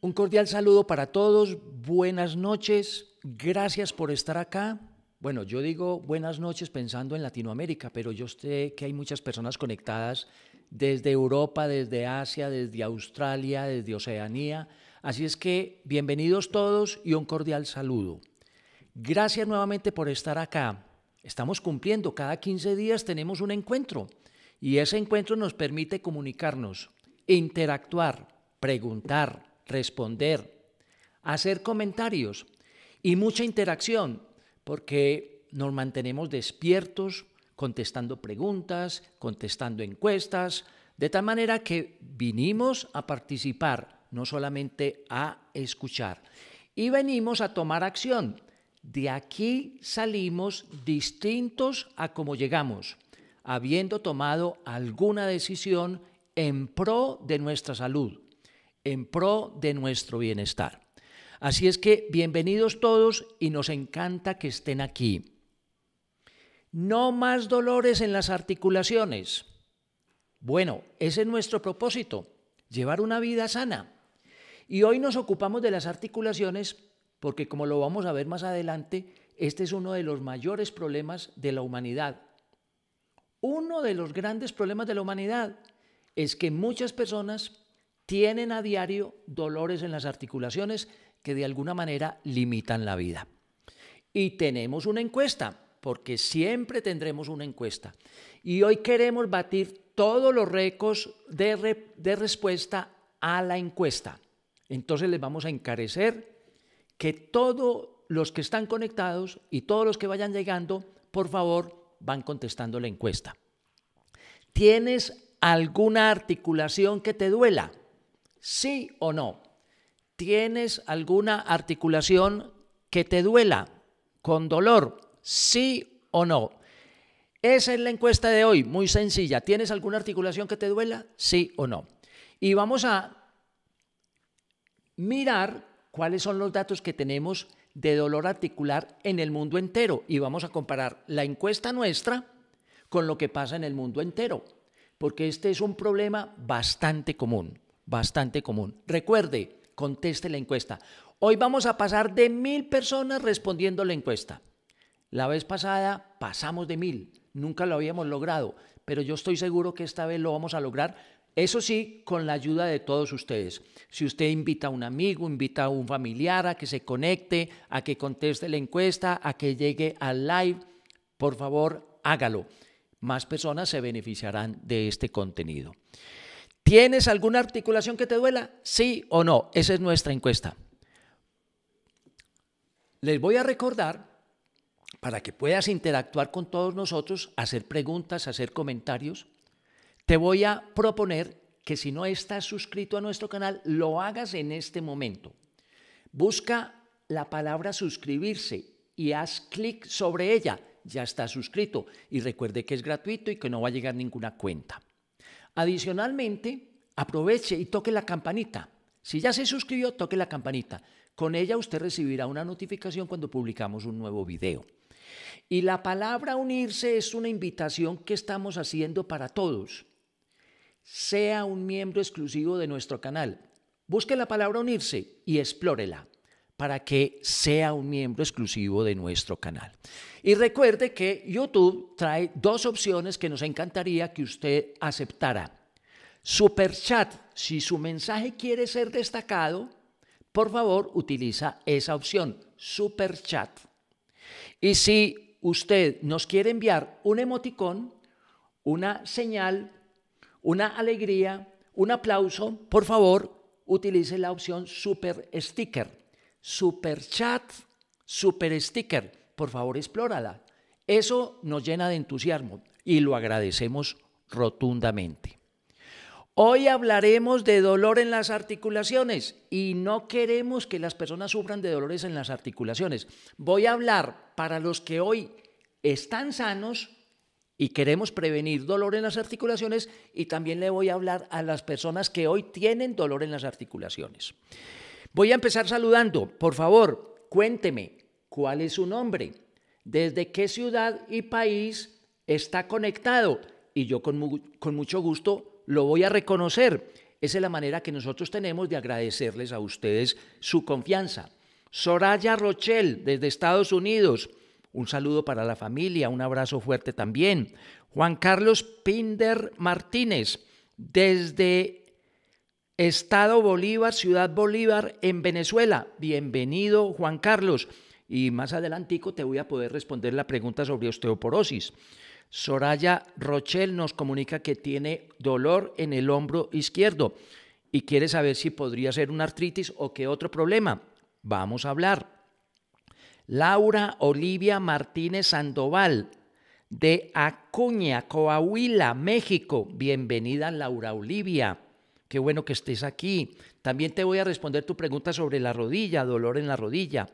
Un cordial saludo para todos, buenas noches, gracias por estar acá. Bueno, yo digo buenas noches pensando en Latinoamérica, pero yo sé que hay muchas personas conectadas desde Europa, desde Asia, desde Australia, desde Oceanía. Así es que bienvenidos todos y un cordial saludo. Gracias nuevamente por estar acá. Estamos cumpliendo, cada 15 días tenemos un encuentro y ese encuentro nos permite comunicarnos, interactuar, preguntar, responder, hacer comentarios y mucha interacción, porque nos mantenemos despiertos, contestando preguntas, contestando encuestas, de tal manera que vinimos a participar, no solamente a escuchar. Y venimos a tomar acción. De aquí salimos distintos a como llegamos, habiendo tomado alguna decisión en pro de nuestra salud, en pro de nuestro bienestar. Así es que bienvenidos todos y nos encanta que estén aquí. No más dolores en las articulaciones. Bueno, ese es nuestro propósito, llevar una vida sana. Y hoy nos ocupamos de las articulaciones porque como lo vamos a ver más adelante, este es uno de los mayores problemas de la humanidad. Uno de los grandes problemas de la humanidad es que muchas personas tienen a diario dolores en las articulaciones que de alguna manera limitan la vida. Y tenemos una encuesta, porque siempre tendremos una encuesta. Y hoy queremos batir todos los récords de, de respuesta a la encuesta. Entonces les vamos a encarecer que todos los que están conectados y todos los que vayan llegando, por favor, van contestando la encuesta. ¿Tienes alguna articulación que te duela? ¿Sí o no? ¿Tienes alguna articulación que te duela con dolor? ¿Sí o no? Esa es la encuesta de hoy, muy sencilla. ¿Tienes alguna articulación que te duela? Sí o no. Y vamos a mirar cuáles son los datos que tenemos de dolor articular en el mundo entero y vamos a comparar la encuesta nuestra con lo que pasa en el mundo entero, porque este es un problema bastante común bastante común. Recuerde, conteste la encuesta. Hoy vamos a pasar de mil personas respondiendo la encuesta. La vez pasada pasamos de mil, nunca lo habíamos logrado, pero yo estoy seguro que esta vez lo vamos a lograr. Eso sí, con la ayuda de todos ustedes. Si usted invita a un amigo, invita a un familiar a que se conecte, a que conteste la encuesta, a que llegue al live, por favor, hágalo. Más personas se beneficiarán de este contenido. ¿Tienes alguna articulación que te duela? Sí o no. Esa es nuestra encuesta. Les voy a recordar, para que puedas interactuar con todos nosotros, hacer preguntas, hacer comentarios, te voy a proponer que si no estás suscrito a nuestro canal, lo hagas en este momento. Busca la palabra suscribirse y haz clic sobre ella. Ya estás suscrito y recuerde que es gratuito y que no va a llegar ninguna cuenta. Adicionalmente, aproveche y toque la campanita. Si ya se suscribió, toque la campanita. Con ella usted recibirá una notificación cuando publicamos un nuevo video. Y la palabra unirse es una invitación que estamos haciendo para todos. Sea un miembro exclusivo de nuestro canal. Busque la palabra unirse y explórela para que sea un miembro exclusivo de nuestro canal. Y recuerde que YouTube trae dos opciones que nos encantaría que usted aceptara. Super chat, si su mensaje quiere ser destacado, por favor utiliza esa opción, super chat. Y si usted nos quiere enviar un emoticón, una señal, una alegría, un aplauso, por favor utilice la opción super sticker super chat, super sticker. Por favor, explórala. Eso nos llena de entusiasmo y lo agradecemos rotundamente. Hoy hablaremos de dolor en las articulaciones y no queremos que las personas sufran de dolores en las articulaciones. Voy a hablar para los que hoy están sanos y queremos prevenir dolor en las articulaciones y también le voy a hablar a las personas que hoy tienen dolor en las articulaciones. Voy a empezar saludando. Por favor, cuénteme, ¿cuál es su nombre? ¿Desde qué ciudad y país está conectado? Y yo con, mucho gusto lo voy a reconocer. Esa es la manera que nosotros tenemos de agradecerles a ustedes su confianza. Soraya Rochelle, desde Estados Unidos. Un saludo para la familia, un abrazo fuerte también. Juan Carlos Pinder Martínez, desde Estado Bolívar, Ciudad Bolívar en Venezuela. Bienvenido, Juan Carlos. Y más adelantico te voy a poder responder la pregunta sobre osteoporosis. Soraya Rochel nos comunica que tiene dolor en el hombro izquierdo y quiere saber si podría ser una artritis o qué otro problema. Vamos a hablar. Laura Olivia Martínez Sandoval, de Acuña, Coahuila, México. Bienvenida, Laura Olivia. Qué bueno que estés aquí. También te voy a responder tu pregunta sobre la rodilla, dolor en la rodilla.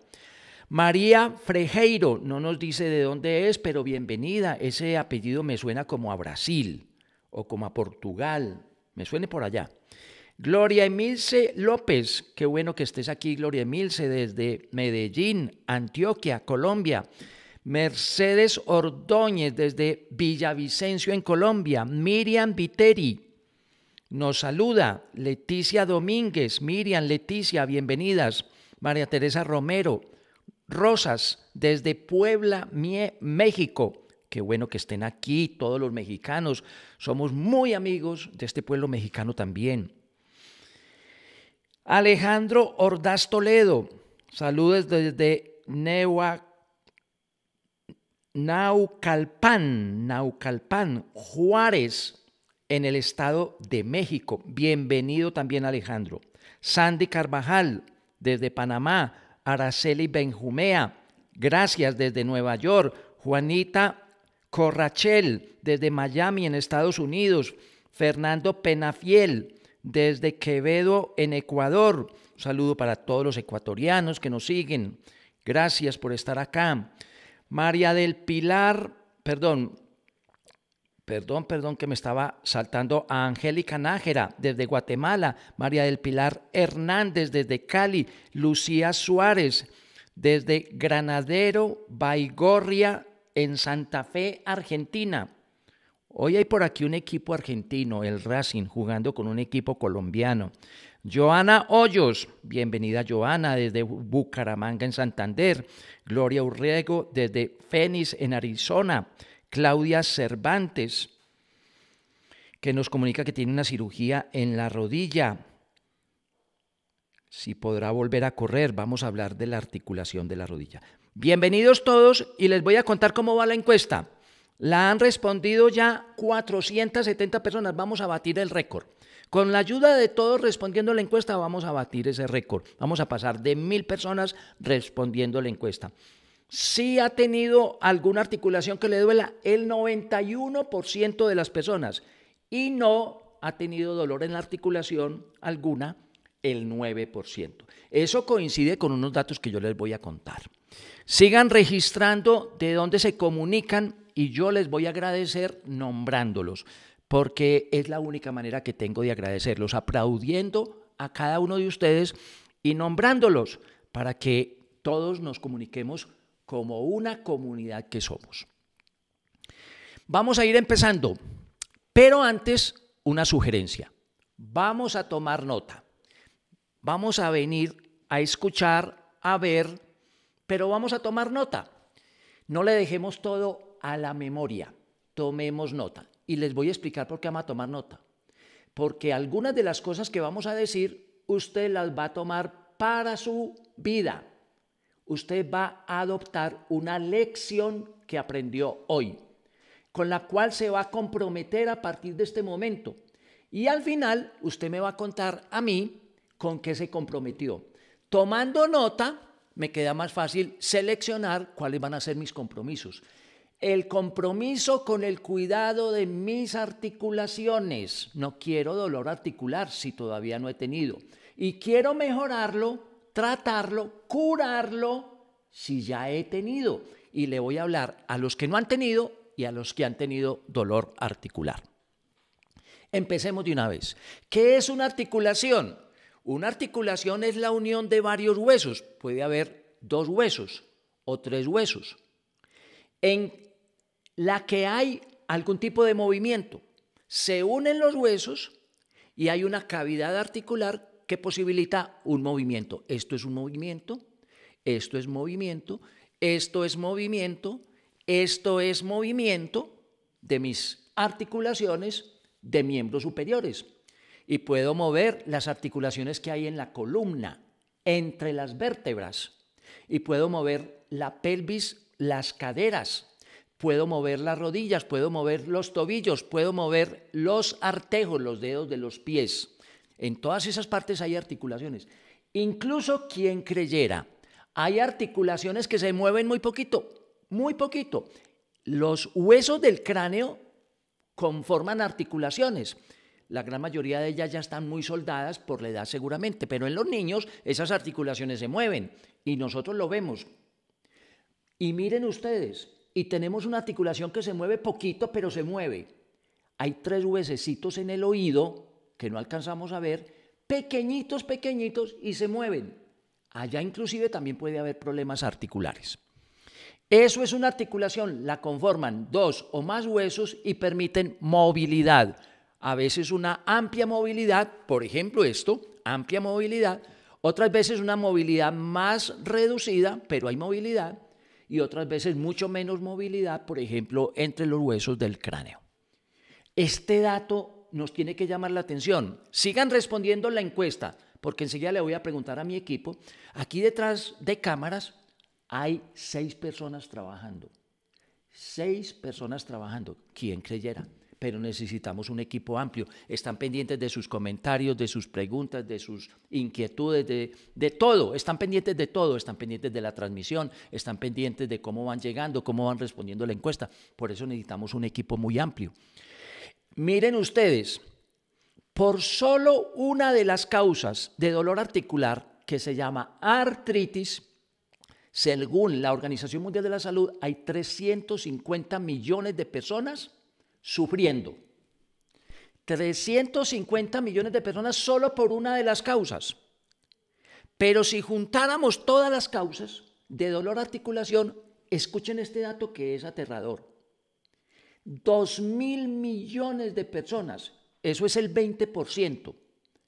María Frejeiro, no nos dice de dónde es, pero bienvenida. Ese apellido me suena como a Brasil o como a Portugal. Me suene por allá. Gloria Emilce López, qué bueno que estés aquí, Gloria Emilce, desde Medellín, Antioquia, Colombia. Mercedes Ordóñez, desde Villavicencio, en Colombia. Miriam Viteri, nos saluda Leticia Domínguez, Miriam, Leticia, bienvenidas. María Teresa Romero, Rosas, desde Puebla, México. Qué bueno que estén aquí todos los mexicanos. Somos muy amigos de este pueblo mexicano también. Alejandro Ordaz Toledo, saludos desde Neua, Naucalpan, Naucalpan, Juárez, en el Estado de México. Bienvenido también Alejandro. Sandy Carvajal, desde Panamá. Araceli Benjumea, gracias desde Nueva York. Juanita Corrachel, desde Miami, en Estados Unidos. Fernando Penafiel, desde Quevedo, en Ecuador. Un saludo para todos los ecuatorianos que nos siguen. Gracias por estar acá. María del Pilar, perdón, Perdón, perdón que me estaba saltando a Angélica Nájera desde Guatemala, María del Pilar Hernández desde Cali, Lucía Suárez desde Granadero, Baigorria, en Santa Fe, Argentina. Hoy hay por aquí un equipo argentino, el Racing, jugando con un equipo colombiano. Joana Hoyos, bienvenida Joana desde Bucaramanga en Santander. Gloria Urrego desde Phoenix en Arizona. Claudia Cervantes, que nos comunica que tiene una cirugía en la rodilla. Si podrá volver a correr, vamos a hablar de la articulación de la rodilla. Bienvenidos todos y les voy a contar cómo va la encuesta. La han respondido ya 470 personas. Vamos a batir el récord. Con la ayuda de todos respondiendo la encuesta, vamos a batir ese récord. Vamos a pasar de mil personas respondiendo la encuesta. Si ha tenido alguna articulación que le duela el 91% de las personas y no ha tenido dolor en la articulación alguna el 9%. Eso coincide con unos datos que yo les voy a contar. Sigan registrando de dónde se comunican y yo les voy a agradecer nombrándolos, porque es la única manera que tengo de agradecerlos, aplaudiendo a cada uno de ustedes y nombrándolos para que todos nos comuniquemos como una comunidad que somos. Vamos a ir empezando, pero antes una sugerencia. Vamos a tomar nota. Vamos a venir a escuchar, a ver, pero vamos a tomar nota. No le dejemos todo a la memoria. Tomemos nota. Y les voy a explicar por qué vamos a tomar nota. Porque algunas de las cosas que vamos a decir, usted las va a tomar para su vida usted va a adoptar una lección que aprendió hoy, con la cual se va a comprometer a partir de este momento. Y al final usted me va a contar a mí con qué se comprometió. Tomando nota, me queda más fácil seleccionar cuáles van a ser mis compromisos. El compromiso con el cuidado de mis articulaciones. No quiero dolor articular si todavía no he tenido. Y quiero mejorarlo tratarlo, curarlo si ya he tenido. Y le voy a hablar a los que no han tenido y a los que han tenido dolor articular. Empecemos de una vez. ¿Qué es una articulación? Una articulación es la unión de varios huesos. Puede haber dos huesos o tres huesos. En la que hay algún tipo de movimiento. Se unen los huesos y hay una cavidad articular ¿Qué posibilita un movimiento. Esto es un movimiento, esto es movimiento, esto es movimiento, esto es movimiento de mis articulaciones de miembros superiores. Y puedo mover las articulaciones que hay en la columna, entre las vértebras. Y puedo mover la pelvis, las caderas. Puedo mover las rodillas, puedo mover los tobillos, puedo mover los artejos, los dedos de los pies. En todas esas partes hay articulaciones. Incluso quien creyera, hay articulaciones que se mueven muy poquito, muy poquito. Los huesos del cráneo conforman articulaciones. La gran mayoría de ellas ya están muy soldadas por la edad seguramente, pero en los niños esas articulaciones se mueven y nosotros lo vemos. Y miren ustedes, y tenemos una articulación que se mueve poquito, pero se mueve. Hay tres huesecitos en el oído que no alcanzamos a ver, pequeñitos, pequeñitos y se mueven. Allá inclusive también puede haber problemas articulares. Eso es una articulación, la conforman dos o más huesos y permiten movilidad. A veces una amplia movilidad, por ejemplo esto, amplia movilidad, otras veces una movilidad más reducida, pero hay movilidad, y otras veces mucho menos movilidad, por ejemplo, entre los huesos del cráneo. Este dato nos tiene que llamar la atención. Sigan respondiendo la encuesta, porque enseguida le voy a preguntar a mi equipo. Aquí detrás de cámaras hay seis personas trabajando. Seis personas trabajando. ¿Quién creyera? Pero necesitamos un equipo amplio. Están pendientes de sus comentarios, de sus preguntas, de sus inquietudes, de, de todo. Están pendientes de todo. Están pendientes de la transmisión, están pendientes de cómo van llegando, cómo van respondiendo la encuesta. Por eso necesitamos un equipo muy amplio. Miren ustedes, por solo una de las causas de dolor articular, que se llama artritis, según la Organización Mundial de la Salud, hay 350 millones de personas sufriendo. 350 millones de personas solo por una de las causas. Pero si juntáramos todas las causas de dolor articulación, escuchen este dato que es aterrador. 2 mil millones de personas, eso es el 20%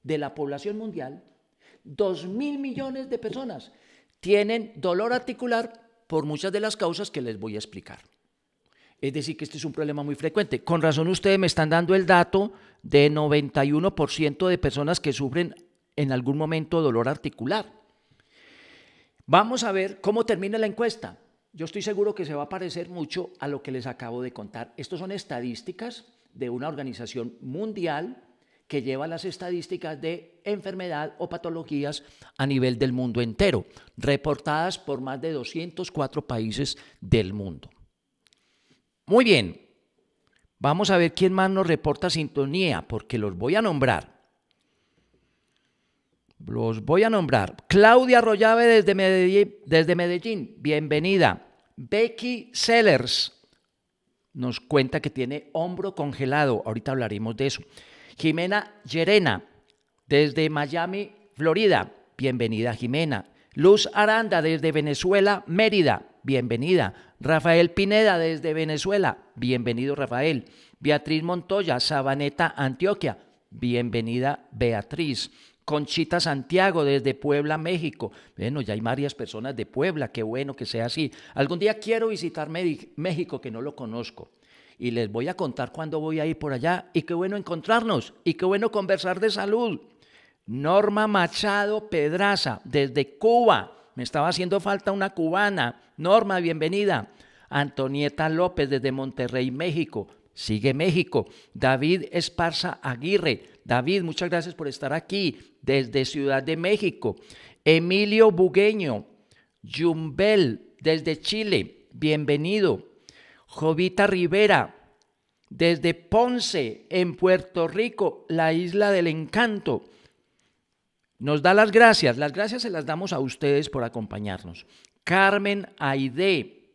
de la población mundial, 2 mil millones de personas tienen dolor articular por muchas de las causas que les voy a explicar. Es decir, que este es un problema muy frecuente. Con razón ustedes me están dando el dato de 91% de personas que sufren en algún momento dolor articular. Vamos a ver cómo termina la encuesta yo estoy seguro que se va a parecer mucho a lo que les acabo de contar. Estas son estadísticas de una organización mundial que lleva las estadísticas de enfermedad o patologías a nivel del mundo entero, reportadas por más de 204 países del mundo. Muy bien, vamos a ver quién más nos reporta sintonía, porque los voy a nombrar. Los voy a nombrar. Claudia Rollave desde desde Medellín bienvenida. Becky Sellers nos cuenta que tiene hombro congelado. Ahorita hablaremos de eso. Jimena Llerena, desde Miami, Florida. Bienvenida, Jimena. Luz Aranda, desde Venezuela, Mérida. Bienvenida. Rafael Pineda, desde Venezuela. Bienvenido, Rafael. Beatriz Montoya, Sabaneta, Antioquia. Bienvenida, Beatriz. Conchita Santiago desde Puebla, México. Bueno, ya hay varias personas de Puebla, qué bueno que sea así. Algún día quiero visitar México, que no lo conozco. Y les voy a contar cuándo voy a ir por allá. Y qué bueno encontrarnos. Y qué bueno conversar de salud. Norma Machado Pedraza, desde Cuba. Me estaba haciendo falta una cubana. Norma, bienvenida. Antonieta López, desde Monterrey, México. Sigue México. David Esparza Aguirre. David, muchas gracias por estar aquí desde Ciudad de México. Emilio Bugueño. Jumbel desde Chile. Bienvenido. Jovita Rivera desde Ponce, en Puerto Rico, la isla del encanto. Nos da las gracias. Las gracias se las damos a ustedes por acompañarnos. Carmen Aide,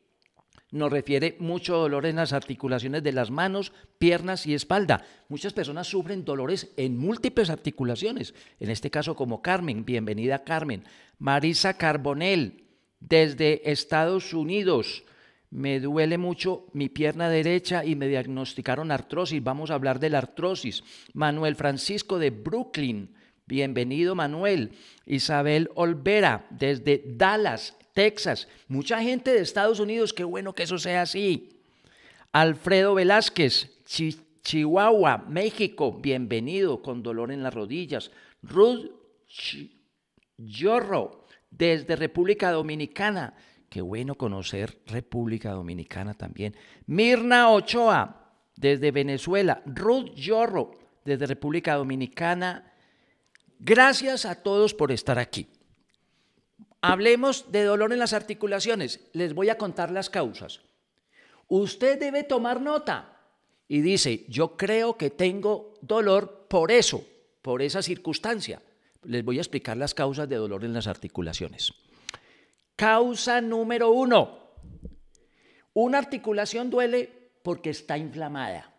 nos refiere mucho dolor en las articulaciones de las manos, piernas y espalda. Muchas personas sufren dolores en múltiples articulaciones, en este caso como Carmen, bienvenida Carmen. Marisa Carbonell, desde Estados Unidos, me duele mucho mi pierna derecha y me diagnosticaron artrosis, vamos a hablar de la artrosis. Manuel Francisco de Brooklyn, bienvenido Manuel. Isabel Olvera, desde Dallas, Texas. Mucha gente de Estados Unidos, qué bueno que eso sea así. Alfredo Velázquez, Chihuahua, México, bienvenido, con dolor en las rodillas. Ruth Yorro, desde República Dominicana. Qué bueno conocer República Dominicana también. Mirna Ochoa, desde Venezuela. Ruth Yorro, desde República Dominicana. Gracias a todos por estar aquí. Hablemos de dolor en las articulaciones. Les voy a contar las causas. Usted debe tomar nota y dice, yo creo que tengo dolor por eso, por esa circunstancia. Les voy a explicar las causas de dolor en las articulaciones. Causa número uno. Una articulación duele porque está inflamada.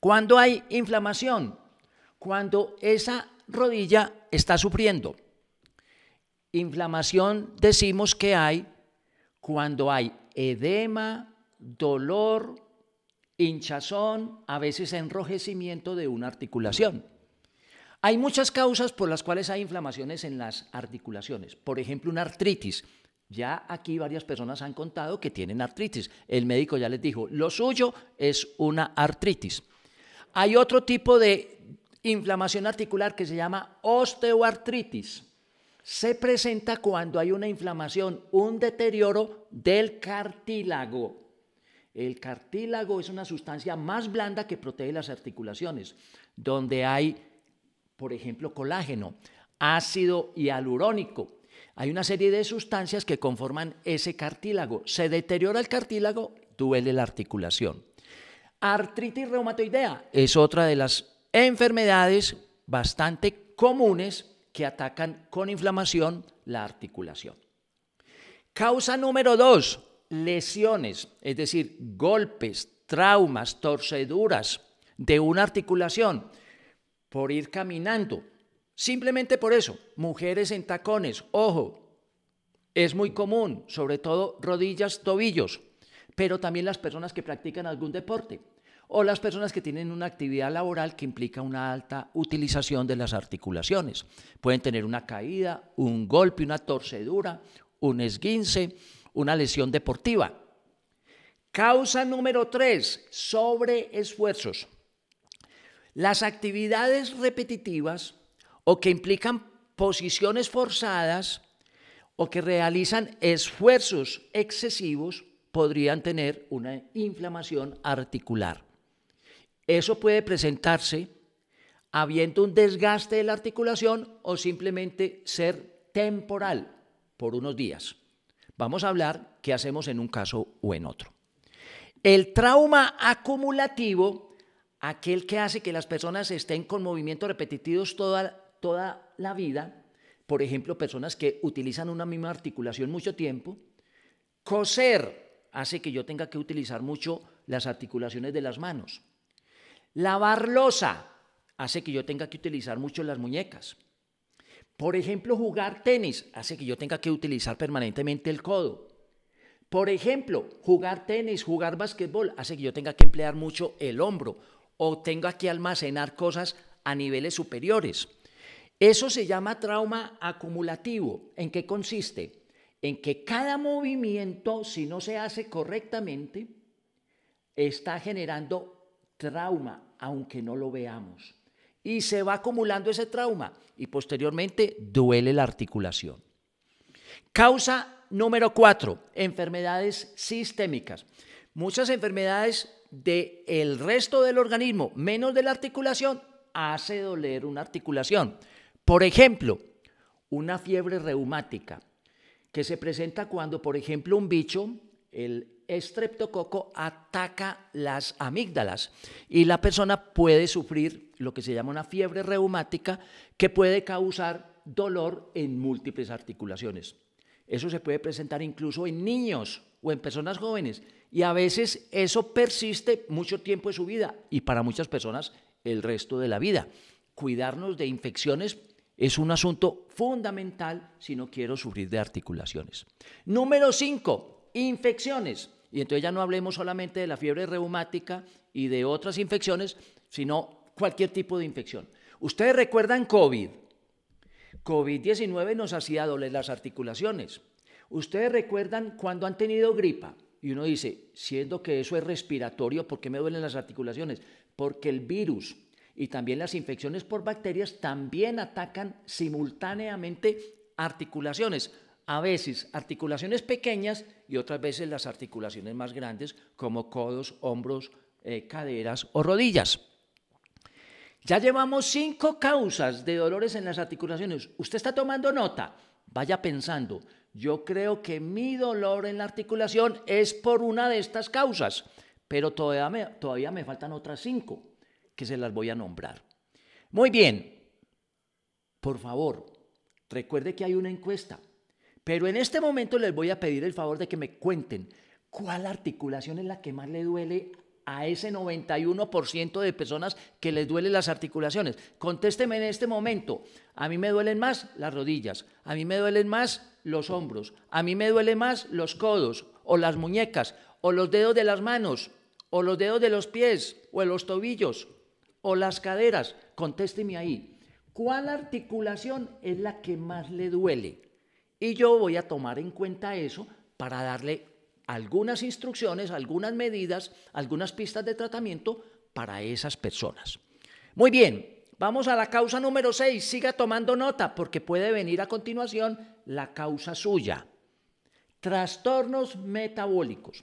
Cuando hay inflamación? Cuando esa rodilla está sufriendo Inflamación decimos que hay cuando hay edema, dolor, hinchazón, a veces enrojecimiento de una articulación. Hay muchas causas por las cuales hay inflamaciones en las articulaciones. Por ejemplo, una artritis. Ya aquí varias personas han contado que tienen artritis. El médico ya les dijo, lo suyo es una artritis. Hay otro tipo de inflamación articular que se llama osteoartritis se presenta cuando hay una inflamación, un deterioro del cartílago. El cartílago es una sustancia más blanda que protege las articulaciones, donde hay, por ejemplo, colágeno, ácido hialurónico. Hay una serie de sustancias que conforman ese cartílago. Se deteriora el cartílago, duele la articulación. Artritis reumatoidea es otra de las enfermedades bastante comunes que atacan con inflamación la articulación. Causa número dos, lesiones, es decir, golpes, traumas, torceduras de una articulación por ir caminando. Simplemente por eso, mujeres en tacones, ojo, es muy común, sobre todo rodillas, tobillos, pero también las personas que practican algún deporte o las personas que tienen una actividad laboral que implica una alta utilización de las articulaciones. Pueden tener una caída, un golpe, una torcedura, un esguince, una lesión deportiva. Causa número tres, sobreesfuerzos. Las actividades repetitivas o que implican posiciones forzadas o que realizan esfuerzos excesivos podrían tener una inflamación articular. Eso puede presentarse habiendo un desgaste de la articulación o simplemente ser temporal por unos días. Vamos a hablar qué hacemos en un caso o en otro. El trauma acumulativo, aquel que hace que las personas estén con movimientos repetitivos toda, toda la vida, por ejemplo, personas que utilizan una misma articulación mucho tiempo, coser hace que yo tenga que utilizar mucho las articulaciones de las manos. Lavar losa hace que yo tenga que utilizar mucho las muñecas. Por ejemplo, jugar tenis hace que yo tenga que utilizar permanentemente el codo. Por ejemplo, jugar tenis, jugar básquetbol hace que yo tenga que emplear mucho el hombro o tenga que almacenar cosas a niveles superiores. Eso se llama trauma acumulativo. ¿En qué consiste? En que cada movimiento, si no se hace correctamente, está generando trauma, aunque no lo veamos. Y se va acumulando ese trauma y posteriormente duele la articulación. Causa número cuatro, enfermedades sistémicas. Muchas enfermedades del resto del organismo, menos de la articulación, hace doler una articulación. Por ejemplo, una fiebre reumática que se presenta cuando, por ejemplo, un bicho, el estreptococo ataca las amígdalas y la persona puede sufrir lo que se llama una fiebre reumática que puede causar dolor en múltiples articulaciones. Eso se puede presentar incluso en niños o en personas jóvenes y a veces eso persiste mucho tiempo de su vida y para muchas personas el resto de la vida. Cuidarnos de infecciones es un asunto fundamental si no quiero sufrir de articulaciones. Número 5, infecciones. Y entonces ya no hablemos solamente de la fiebre reumática y de otras infecciones, sino cualquier tipo de infección. Ustedes recuerdan COVID. COVID-19 nos hacía doler las articulaciones. Ustedes recuerdan cuando han tenido gripa. Y uno dice, siendo que eso es respiratorio, ¿por qué me duelen las articulaciones? Porque el virus y también las infecciones por bacterias también atacan simultáneamente articulaciones a veces articulaciones pequeñas y otras veces las articulaciones más grandes como codos, hombros, eh, caderas o rodillas. Ya llevamos cinco causas de dolores en las articulaciones. Usted está tomando nota. Vaya pensando, yo creo que mi dolor en la articulación es por una de estas causas, pero todavía todavía me faltan otras cinco que se las voy a nombrar. Muy bien, por favor, recuerde que hay una encuesta. Pero en este momento les voy a pedir el favor de que me cuenten cuál articulación es la que más le duele a ese 91% de personas que les duelen las articulaciones. Contésteme en este momento. A mí me duelen más las rodillas, a mí me duelen más los hombros, a mí me duelen más los codos o las muñecas o los dedos de las manos o los dedos de los pies o los tobillos o las caderas. Contésteme ahí. ¿Cuál articulación es la que más le duele? Y yo voy a tomar en cuenta eso para darle algunas instrucciones, algunas medidas, algunas pistas de tratamiento para esas personas. Muy bien, vamos a la causa número 6. Siga tomando nota porque puede venir a continuación la causa suya. Trastornos metabólicos.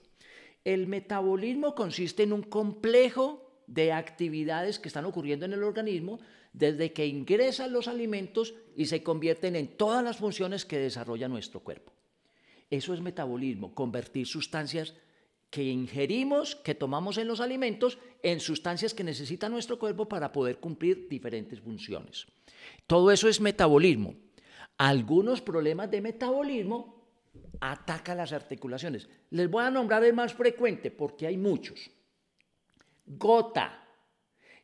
El metabolismo consiste en un complejo de actividades que están ocurriendo en el organismo desde que ingresan los alimentos y se convierten en todas las funciones que desarrolla nuestro cuerpo. Eso es metabolismo, convertir sustancias que ingerimos, que tomamos en los alimentos, en sustancias que necesita nuestro cuerpo para poder cumplir diferentes funciones. Todo eso es metabolismo. Algunos problemas de metabolismo atacan las articulaciones. Les voy a nombrar el más frecuente porque hay muchos. Gota,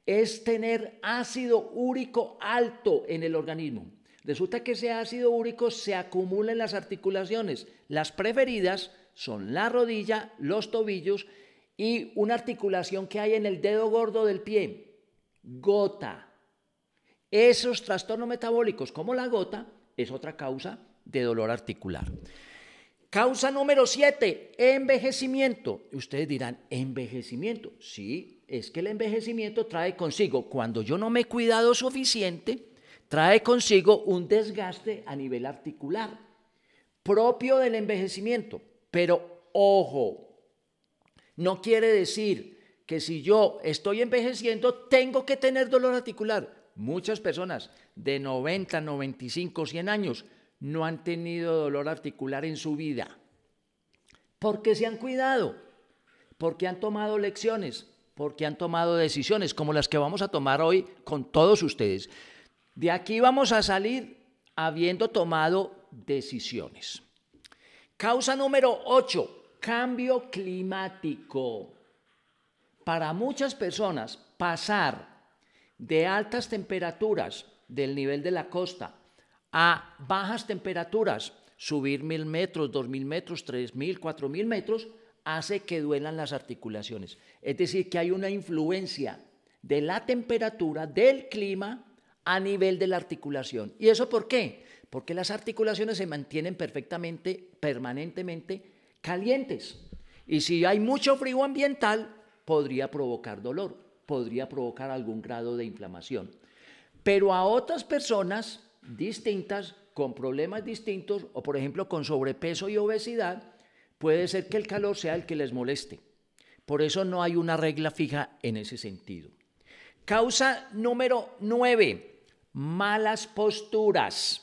es tener ácido úrico alto en el organismo. Resulta que ese ácido úrico se acumula en las articulaciones. Las preferidas son la rodilla, los tobillos y una articulación que hay en el dedo gordo del pie, gota. Esos trastornos metabólicos como la gota es otra causa de dolor articular. Causa número 7, envejecimiento. Ustedes dirán, envejecimiento. Sí, es que el envejecimiento trae consigo, cuando yo no me he cuidado suficiente, trae consigo un desgaste a nivel articular, propio del envejecimiento. Pero ojo, no quiere decir que si yo estoy envejeciendo, tengo que tener dolor articular. Muchas personas de 90, 95, 100 años no han tenido dolor articular en su vida. Porque se han cuidado, porque han tomado lecciones, porque han tomado decisiones como las que vamos a tomar hoy con todos ustedes. De aquí vamos a salir habiendo tomado decisiones. Causa número 8, cambio climático. Para muchas personas, pasar de altas temperaturas del nivel de la costa a bajas temperaturas, subir mil metros, dos mil metros, tres mil, cuatro mil metros, hace que duelan las articulaciones. Es decir, que hay una influencia de la temperatura, del clima, a nivel de la articulación. ¿Y eso por qué? Porque las articulaciones se mantienen perfectamente, permanentemente calientes. Y si hay mucho frío ambiental, podría provocar dolor, podría provocar algún grado de inflamación. Pero a otras personas distintas, con problemas distintos, o por ejemplo con sobrepeso y obesidad, puede ser que el calor sea el que les moleste. Por eso no hay una regla fija en ese sentido. Causa número 9, malas posturas.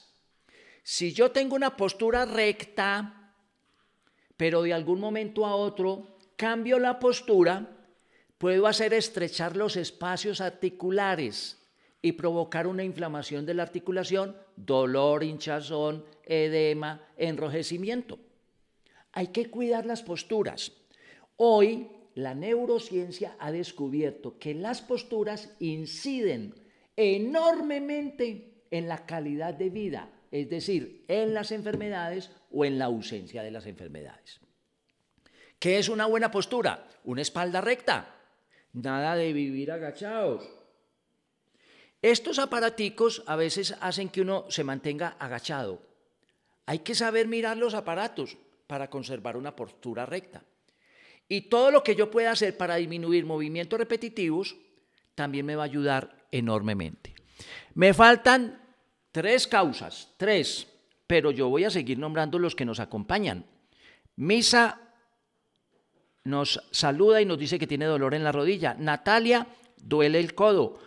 Si yo tengo una postura recta, pero de algún momento a otro cambio la postura, puedo hacer estrechar los espacios articulares y provocar una inflamación de la articulación, dolor, hinchazón, edema, enrojecimiento. Hay que cuidar las posturas. Hoy la neurociencia ha descubierto que las posturas inciden enormemente en la calidad de vida, es decir, en las enfermedades o en la ausencia de las enfermedades. ¿Qué es una buena postura? Una espalda recta. Nada de vivir agachados. Estos aparaticos a veces hacen que uno se mantenga agachado. Hay que saber mirar los aparatos para conservar una postura recta. Y todo lo que yo pueda hacer para disminuir movimientos repetitivos también me va a ayudar enormemente. Me faltan tres causas, tres, pero yo voy a seguir nombrando los que nos acompañan. Misa nos saluda y nos dice que tiene dolor en la rodilla. Natalia, duele el codo.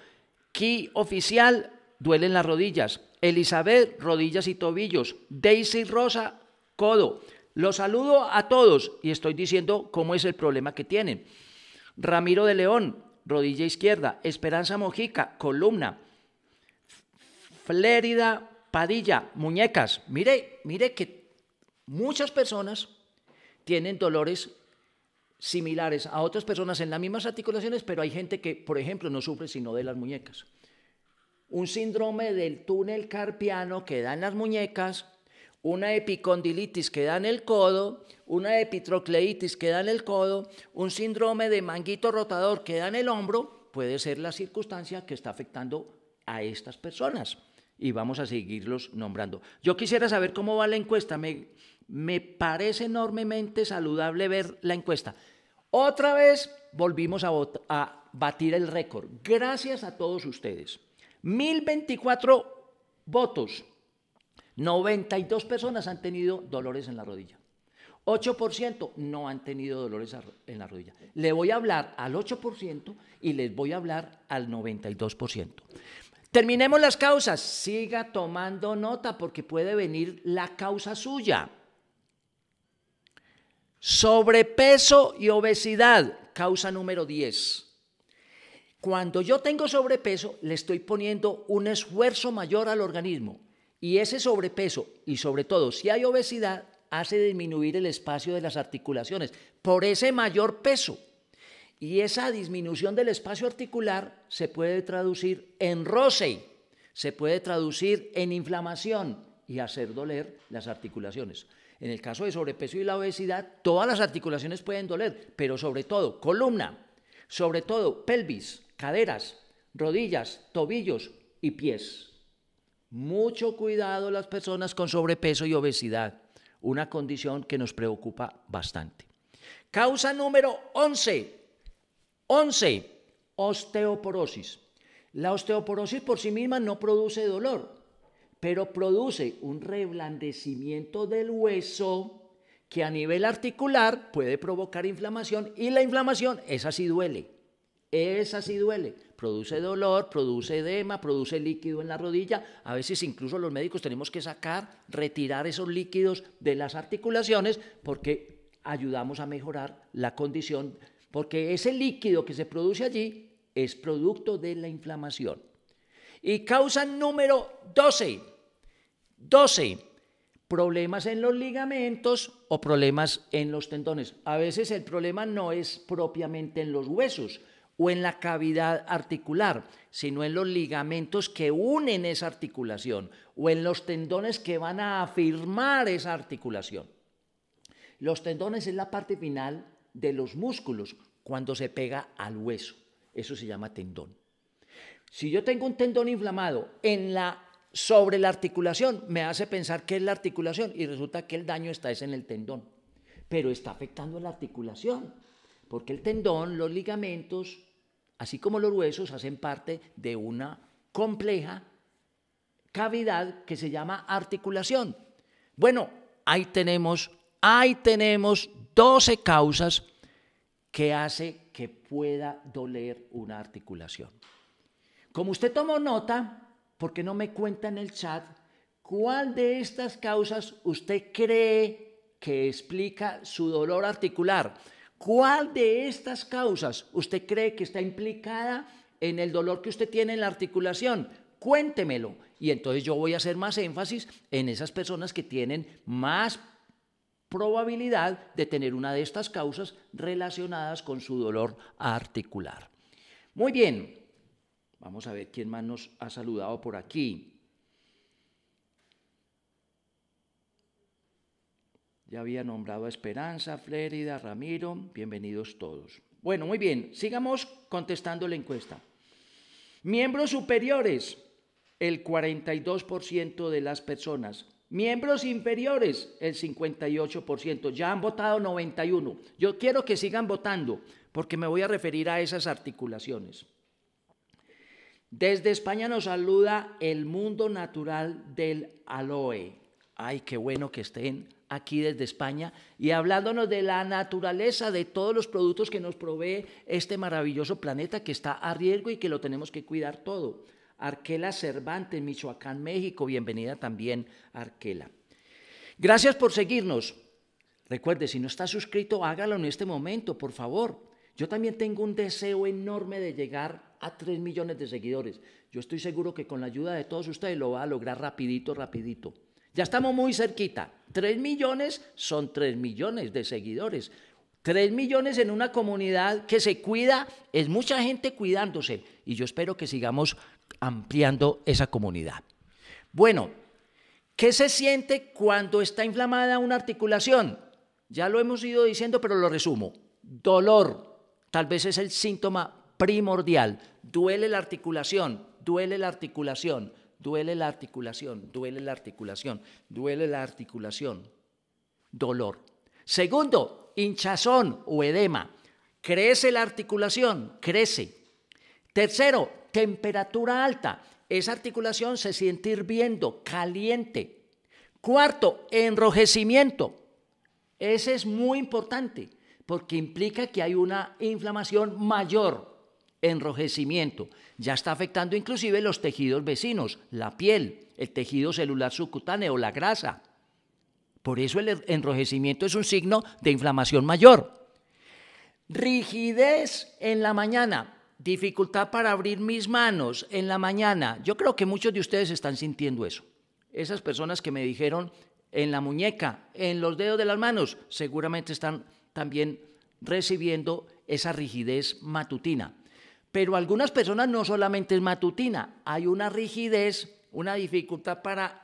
Ki oficial, duele en las rodillas. Elizabeth, rodillas y tobillos. Daisy Rosa, codo. Los saludo a todos y estoy diciendo cómo es el problema que tienen. Ramiro de León, rodilla izquierda. Esperanza Mojica, columna. Flérida Padilla, muñecas. Mire, mire que muchas personas tienen dolores similares a otras personas en las mismas articulaciones, pero hay gente que, por ejemplo, no sufre sino de las muñecas. Un síndrome del túnel carpiano que da en las muñecas una epicondilitis que da en el codo, una epitrocleitis que da en el codo, un síndrome de manguito rotador que da en el hombro, puede ser la circunstancia que está afectando a estas personas. Y vamos a seguirlos nombrando. Yo quisiera saber cómo va la encuesta. Me, me parece enormemente saludable ver la encuesta. Otra vez volvimos a, a batir el récord. Gracias a todos ustedes. 1024 votos 92 personas han tenido dolores en la rodilla. 8% no han tenido dolores en la rodilla. Le voy a hablar al 8% y les voy a hablar al 92%. Terminemos las causas. Siga tomando nota porque puede venir la causa suya. Sobrepeso y obesidad, causa número 10. Cuando yo tengo sobrepeso, le estoy poniendo un esfuerzo mayor al organismo. Y ese sobrepeso, y sobre todo si hay obesidad, hace disminuir el espacio de las articulaciones por ese mayor peso. Y esa disminución del espacio articular se puede traducir en roce, se puede traducir en inflamación y hacer doler las articulaciones. En el caso de sobrepeso y la obesidad, todas las articulaciones pueden doler, pero sobre todo columna, sobre todo pelvis, caderas, rodillas, tobillos y pies. Mucho cuidado las personas con sobrepeso y obesidad, una condición que nos preocupa bastante. Causa número 11. 11. Osteoporosis. La osteoporosis por sí misma no produce dolor, pero produce un reblandecimiento del hueso que a nivel articular puede provocar inflamación y la inflamación, es así duele, es así duele produce dolor, produce edema, produce líquido en la rodilla. A veces incluso los médicos tenemos que sacar, retirar esos líquidos de las articulaciones porque ayudamos a mejorar la condición, porque ese líquido que se produce allí es producto de la inflamación. Y causa número 12. 12. Problemas en los ligamentos o problemas en los tendones. A veces el problema no es propiamente en los huesos, o en la cavidad articular, sino en los ligamentos que unen esa articulación o en los tendones que van a afirmar esa articulación. Los tendones es la parte final de los músculos cuando se pega al hueso. Eso se llama tendón. Si yo tengo un tendón inflamado en la sobre la articulación, me hace pensar que es la articulación y resulta que el daño está es en el tendón, pero está afectando la articulación porque el tendón, los ligamentos, así como los huesos, hacen parte de una compleja cavidad que se llama articulación. Bueno, ahí tenemos, ahí tenemos 12 causas que hace que pueda doler una articulación. Como usted tomó nota, porque no me cuenta en el chat, ¿cuál de estas causas usted cree que explica su dolor articular? ¿Cuál de estas causas usted cree que está implicada en el dolor que usted tiene en la articulación? Cuéntemelo. Y entonces yo voy a hacer más énfasis en esas personas que tienen más probabilidad de tener una de estas causas relacionadas con su dolor articular. Muy bien, vamos a ver quién más nos ha saludado por aquí. Ya había nombrado a Esperanza, Flérida, Ramiro. Bienvenidos todos. Bueno, muy bien. Sigamos contestando la encuesta. Miembros superiores, el 42% de las personas. Miembros inferiores, el 58%. Ya han votado 91. Yo quiero que sigan votando porque me voy a referir a esas articulaciones. Desde España nos saluda el mundo natural del aloe. Ay, qué bueno que estén aquí desde España y hablándonos de la naturaleza de todos los productos que nos provee este maravilloso planeta que está a riesgo y que lo tenemos que cuidar todo. Arquela Cervantes, Michoacán, México, bienvenida también Arquela. Gracias por seguirnos. Recuerde, si no está suscrito, hágalo en este momento, por favor. Yo también tengo un deseo enorme de llegar a 3 millones de seguidores. Yo estoy seguro que con la ayuda de todos ustedes lo va a lograr rapidito, rapidito. Ya estamos muy cerquita. 3 millones son 3 millones de seguidores. 3 millones en una comunidad que se cuida, es mucha gente cuidándose. Y yo espero que sigamos ampliando esa comunidad. Bueno, ¿qué se siente cuando está inflamada una articulación? Ya lo hemos ido diciendo, pero lo resumo. Dolor, tal vez es el síntoma primordial. Duele la articulación, duele la articulación duele la articulación, duele la articulación, duele la articulación, dolor. Segundo, hinchazón o edema. Crece la articulación, crece. Tercero, temperatura alta. Esa articulación se siente hirviendo, caliente. Cuarto, enrojecimiento. Ese es muy importante porque implica que hay una inflamación mayor enrojecimiento. Ya está afectando inclusive los tejidos vecinos, la piel, el tejido celular subcutáneo, la grasa. Por eso el enrojecimiento es un signo de inflamación mayor. Rigidez en la mañana, dificultad para abrir mis manos en la mañana. Yo creo que muchos de ustedes están sintiendo eso. Esas personas que me dijeron en la muñeca, en los dedos de las manos, seguramente están también recibiendo esa rigidez matutina. Pero algunas personas no solamente es matutina, hay una rigidez, una dificultad para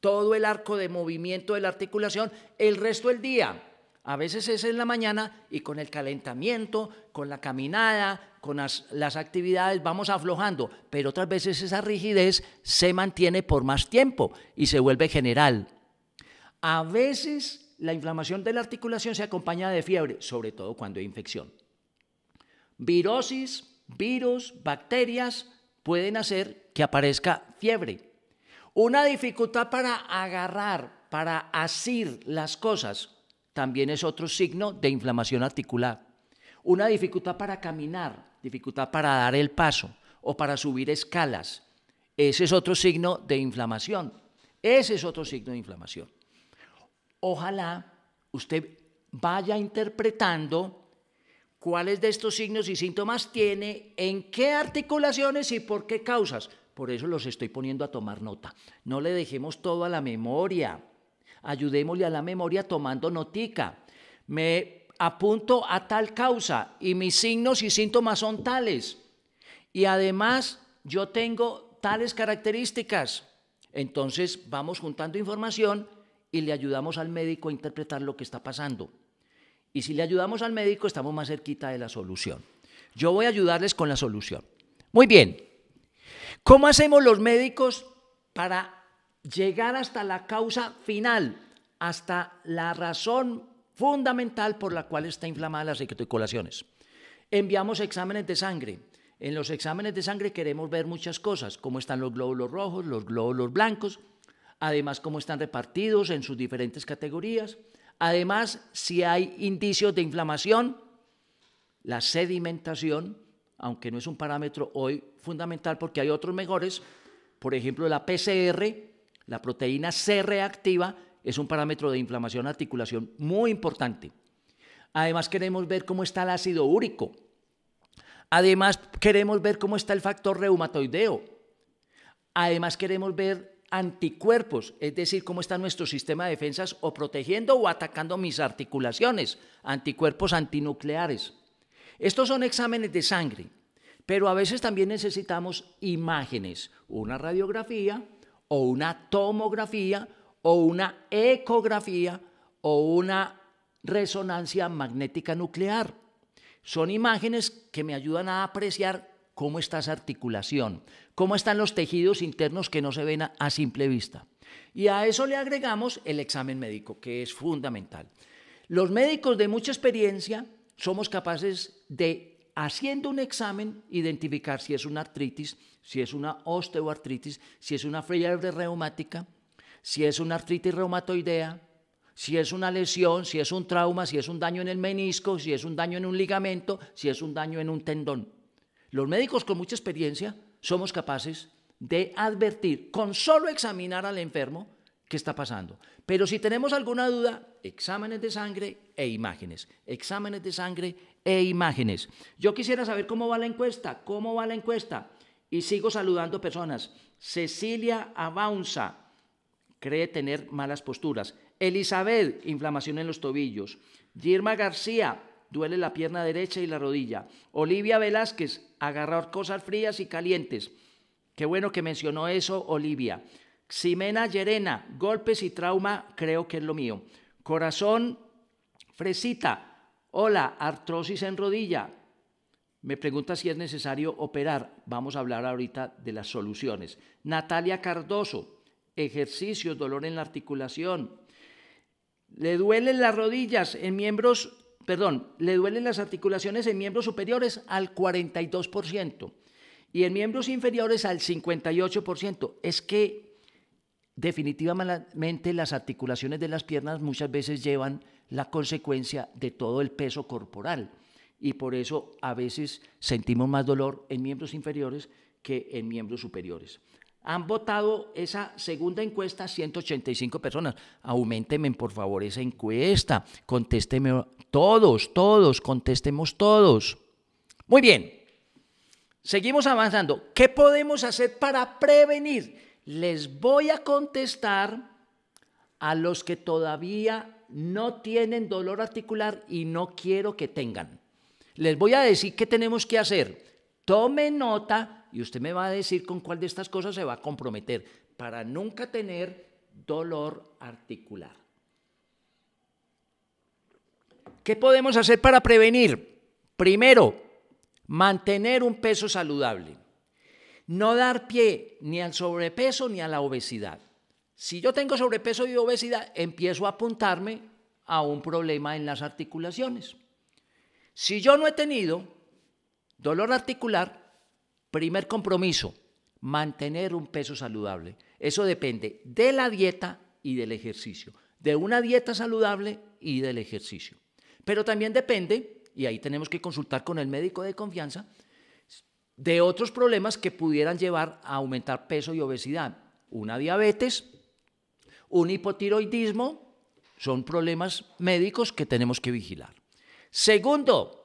todo el arco de movimiento de la articulación el resto del día. A veces es en la mañana y con el calentamiento, con la caminada, con las, las, actividades vamos aflojando, pero otras veces esa rigidez se mantiene por más tiempo y se vuelve general. A veces la inflamación de la articulación se acompaña de fiebre, sobre todo cuando hay infección. Virosis, virus, bacterias pueden hacer que aparezca fiebre. Una dificultad para agarrar, para asir las cosas, también es otro signo de inflamación articular. Una dificultad para caminar, dificultad para dar el paso o para subir escalas. Ese es otro signo de inflamación. Ese es otro signo de inflamación. Ojalá usted vaya interpretando cuáles de estos signos y síntomas tiene, en qué articulaciones y por qué causas. Por eso los estoy poniendo a tomar nota. No le dejemos todo a la memoria. Ayudémosle a la memoria tomando notica. Me apunto a tal causa y mis signos y síntomas son tales. Y además yo tengo tales características. Entonces vamos juntando información y le ayudamos al médico a interpretar lo que está pasando. Y si le ayudamos al médico, estamos más cerquita de la solución. Yo voy a ayudarles con la solución. Muy bien. ¿Cómo hacemos los médicos para llegar hasta la causa final, hasta la razón fundamental por la cual está inflamada las reticulaciones? Enviamos exámenes de sangre. En los exámenes de sangre queremos ver muchas cosas, cómo están los glóbulos rojos, los glóbulos blancos, además cómo están repartidos en sus diferentes categorías, Además, si hay indicios de inflamación, la sedimentación, aunque no es un parámetro hoy fundamental porque hay otros mejores, por ejemplo, la PCR, la proteína C reactiva, es un parámetro de inflamación articulación muy importante. Además, queremos ver cómo está el ácido úrico. Además, queremos ver cómo está el factor reumatoideo. Además, queremos ver anticuerpos, es decir, cómo está nuestro sistema de defensas o protegiendo o atacando mis articulaciones, anticuerpos antinucleares. Estos son exámenes de sangre, pero a veces también necesitamos imágenes, una radiografía o una tomografía o una ecografía o una resonancia magnética nuclear. Son imágenes que me ayudan a apreciar cómo está esa articulación, cómo están los tejidos internos que no se ven a, simple vista. Y a eso le agregamos el examen médico, que es fundamental. Los médicos de mucha experiencia somos capaces de, haciendo un examen, identificar si es una artritis, si es una osteoartritis, si es una fiebre reumática, si es una artritis reumatoidea, si es una lesión, si es un trauma, si es un daño en el menisco, si es un daño en un ligamento, si es un daño en un tendón. Los médicos con mucha experiencia somos capaces de advertir con solo examinar al enfermo qué está pasando. Pero si tenemos alguna duda, exámenes de sangre e imágenes. Exámenes de sangre e imágenes. Yo quisiera saber cómo va la encuesta, cómo va la encuesta. Y sigo saludando personas. Cecilia Avanza cree tener malas posturas. Elizabeth, inflamación en los tobillos. Girma García, duele la pierna derecha y la rodilla. Olivia Velázquez, agarrar cosas frías y calientes. Qué bueno que mencionó eso, Olivia. Ximena Llerena, golpes y trauma, creo que es lo mío. Corazón, fresita. Hola, artrosis en rodilla. Me pregunta si es necesario operar. Vamos a hablar ahorita de las soluciones. Natalia Cardoso, ejercicio, dolor en la articulación. Le duelen las rodillas en miembros perdón, le duelen las articulaciones en miembros superiores al 42% y en miembros inferiores al 58%. Es que definitivamente las articulaciones de las piernas muchas veces llevan la consecuencia de todo el peso corporal y por eso a veces sentimos más dolor en miembros inferiores que en miembros superiores han votado esa segunda encuesta 185 personas. Aumentenme, por favor, esa encuesta. Contésteme todos, todos, contestemos todos. Muy bien. Seguimos avanzando. ¿Qué podemos hacer para prevenir? Les voy a contestar a los que todavía no tienen dolor articular y no quiero que tengan. Les voy a decir qué tenemos que hacer. Tome nota y usted me va a decir con cuál de estas cosas se va a comprometer para nunca tener dolor articular. ¿Qué podemos hacer para prevenir? Primero, mantener un peso saludable. No dar pie ni al sobrepeso ni a la obesidad. Si yo tengo sobrepeso y obesidad, empiezo a apuntarme a un problema en las articulaciones. Si yo no he tenido dolor articular, Primer compromiso, mantener un peso saludable. Eso depende de la dieta y del ejercicio, de una dieta saludable y del ejercicio. Pero también depende, y ahí tenemos que consultar con el médico de confianza, de otros problemas que pudieran llevar a aumentar peso y obesidad. Una diabetes, un hipotiroidismo, son problemas médicos que tenemos que vigilar. Segundo,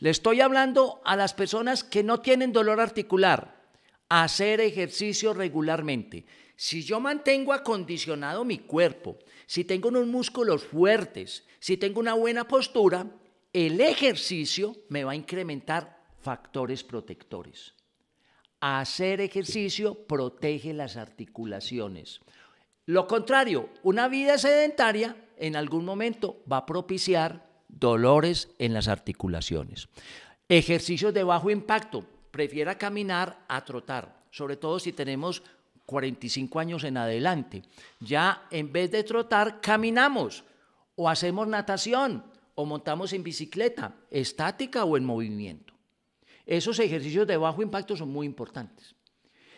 le estoy hablando a las personas que no tienen dolor articular, hacer ejercicio regularmente. Si yo mantengo acondicionado mi cuerpo, si tengo unos músculos fuertes, si tengo una buena postura, el ejercicio me va a incrementar factores protectores. Hacer ejercicio protege las articulaciones. Lo contrario, una vida sedentaria en algún momento va a propiciar dolores en las articulaciones. Ejercicios de bajo impacto. Prefiera caminar a trotar, sobre todo si tenemos 45 años en adelante. Ya en vez de trotar, caminamos o hacemos natación o montamos en bicicleta, estática o en movimiento. Esos ejercicios de bajo impacto son muy importantes.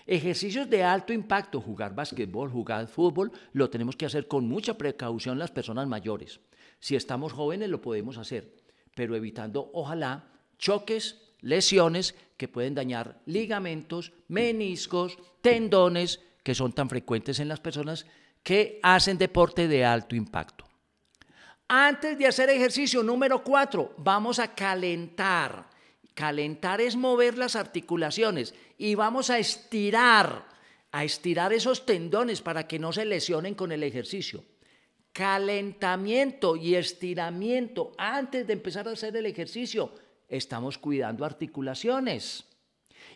Ejercicios de alto impacto, jugar básquetbol, jugar fútbol, lo tenemos que hacer con mucha precaución las personas mayores. Si estamos jóvenes lo podemos hacer, pero evitando, ojalá, choques, lesiones que pueden dañar ligamentos, meniscos, tendones, que son tan frecuentes en las personas que hacen deporte de alto impacto. Antes de hacer ejercicio, número 4, vamos a calentar. Calentar es mover las articulaciones y vamos a estirar, a estirar esos tendones para que no se lesionen con el ejercicio calentamiento y estiramiento antes de empezar a hacer el ejercicio, estamos cuidando articulaciones.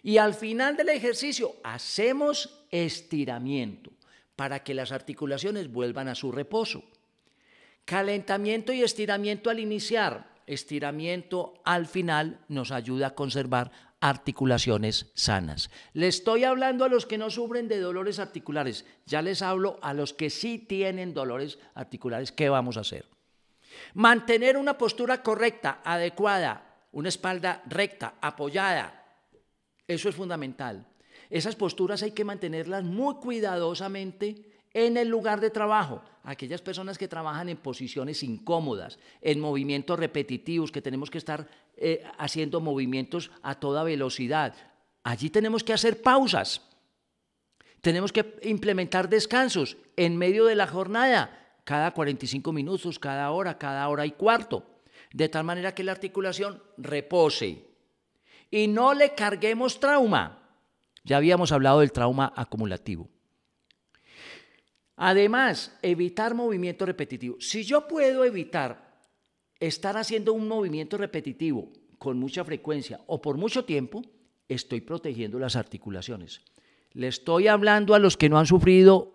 Y al final del ejercicio hacemos estiramiento para que las articulaciones vuelvan a su reposo. Calentamiento y estiramiento al iniciar, estiramiento al final nos ayuda a conservar articulaciones sanas. Le estoy hablando a los que no sufren de dolores articulares, ya les hablo a los que sí tienen dolores articulares, ¿qué vamos a hacer? Mantener una postura correcta, adecuada, una espalda recta, apoyada, eso es fundamental. Esas posturas hay que mantenerlas muy cuidadosamente en el lugar de trabajo. Aquellas personas que trabajan en posiciones incómodas, en movimientos repetitivos, que tenemos que estar eh, haciendo movimientos a toda velocidad. Allí tenemos que hacer pausas. Tenemos que implementar descansos en medio de la jornada, cada 45 minutos, cada hora, cada hora y cuarto, de tal manera que la articulación repose. Y no le carguemos trauma. Ya habíamos hablado del trauma acumulativo. Además, evitar movimiento repetitivo. Si yo puedo evitar estar haciendo un movimiento repetitivo con mucha frecuencia o por mucho tiempo, estoy protegiendo las articulaciones. Le estoy hablando a los que no han sufrido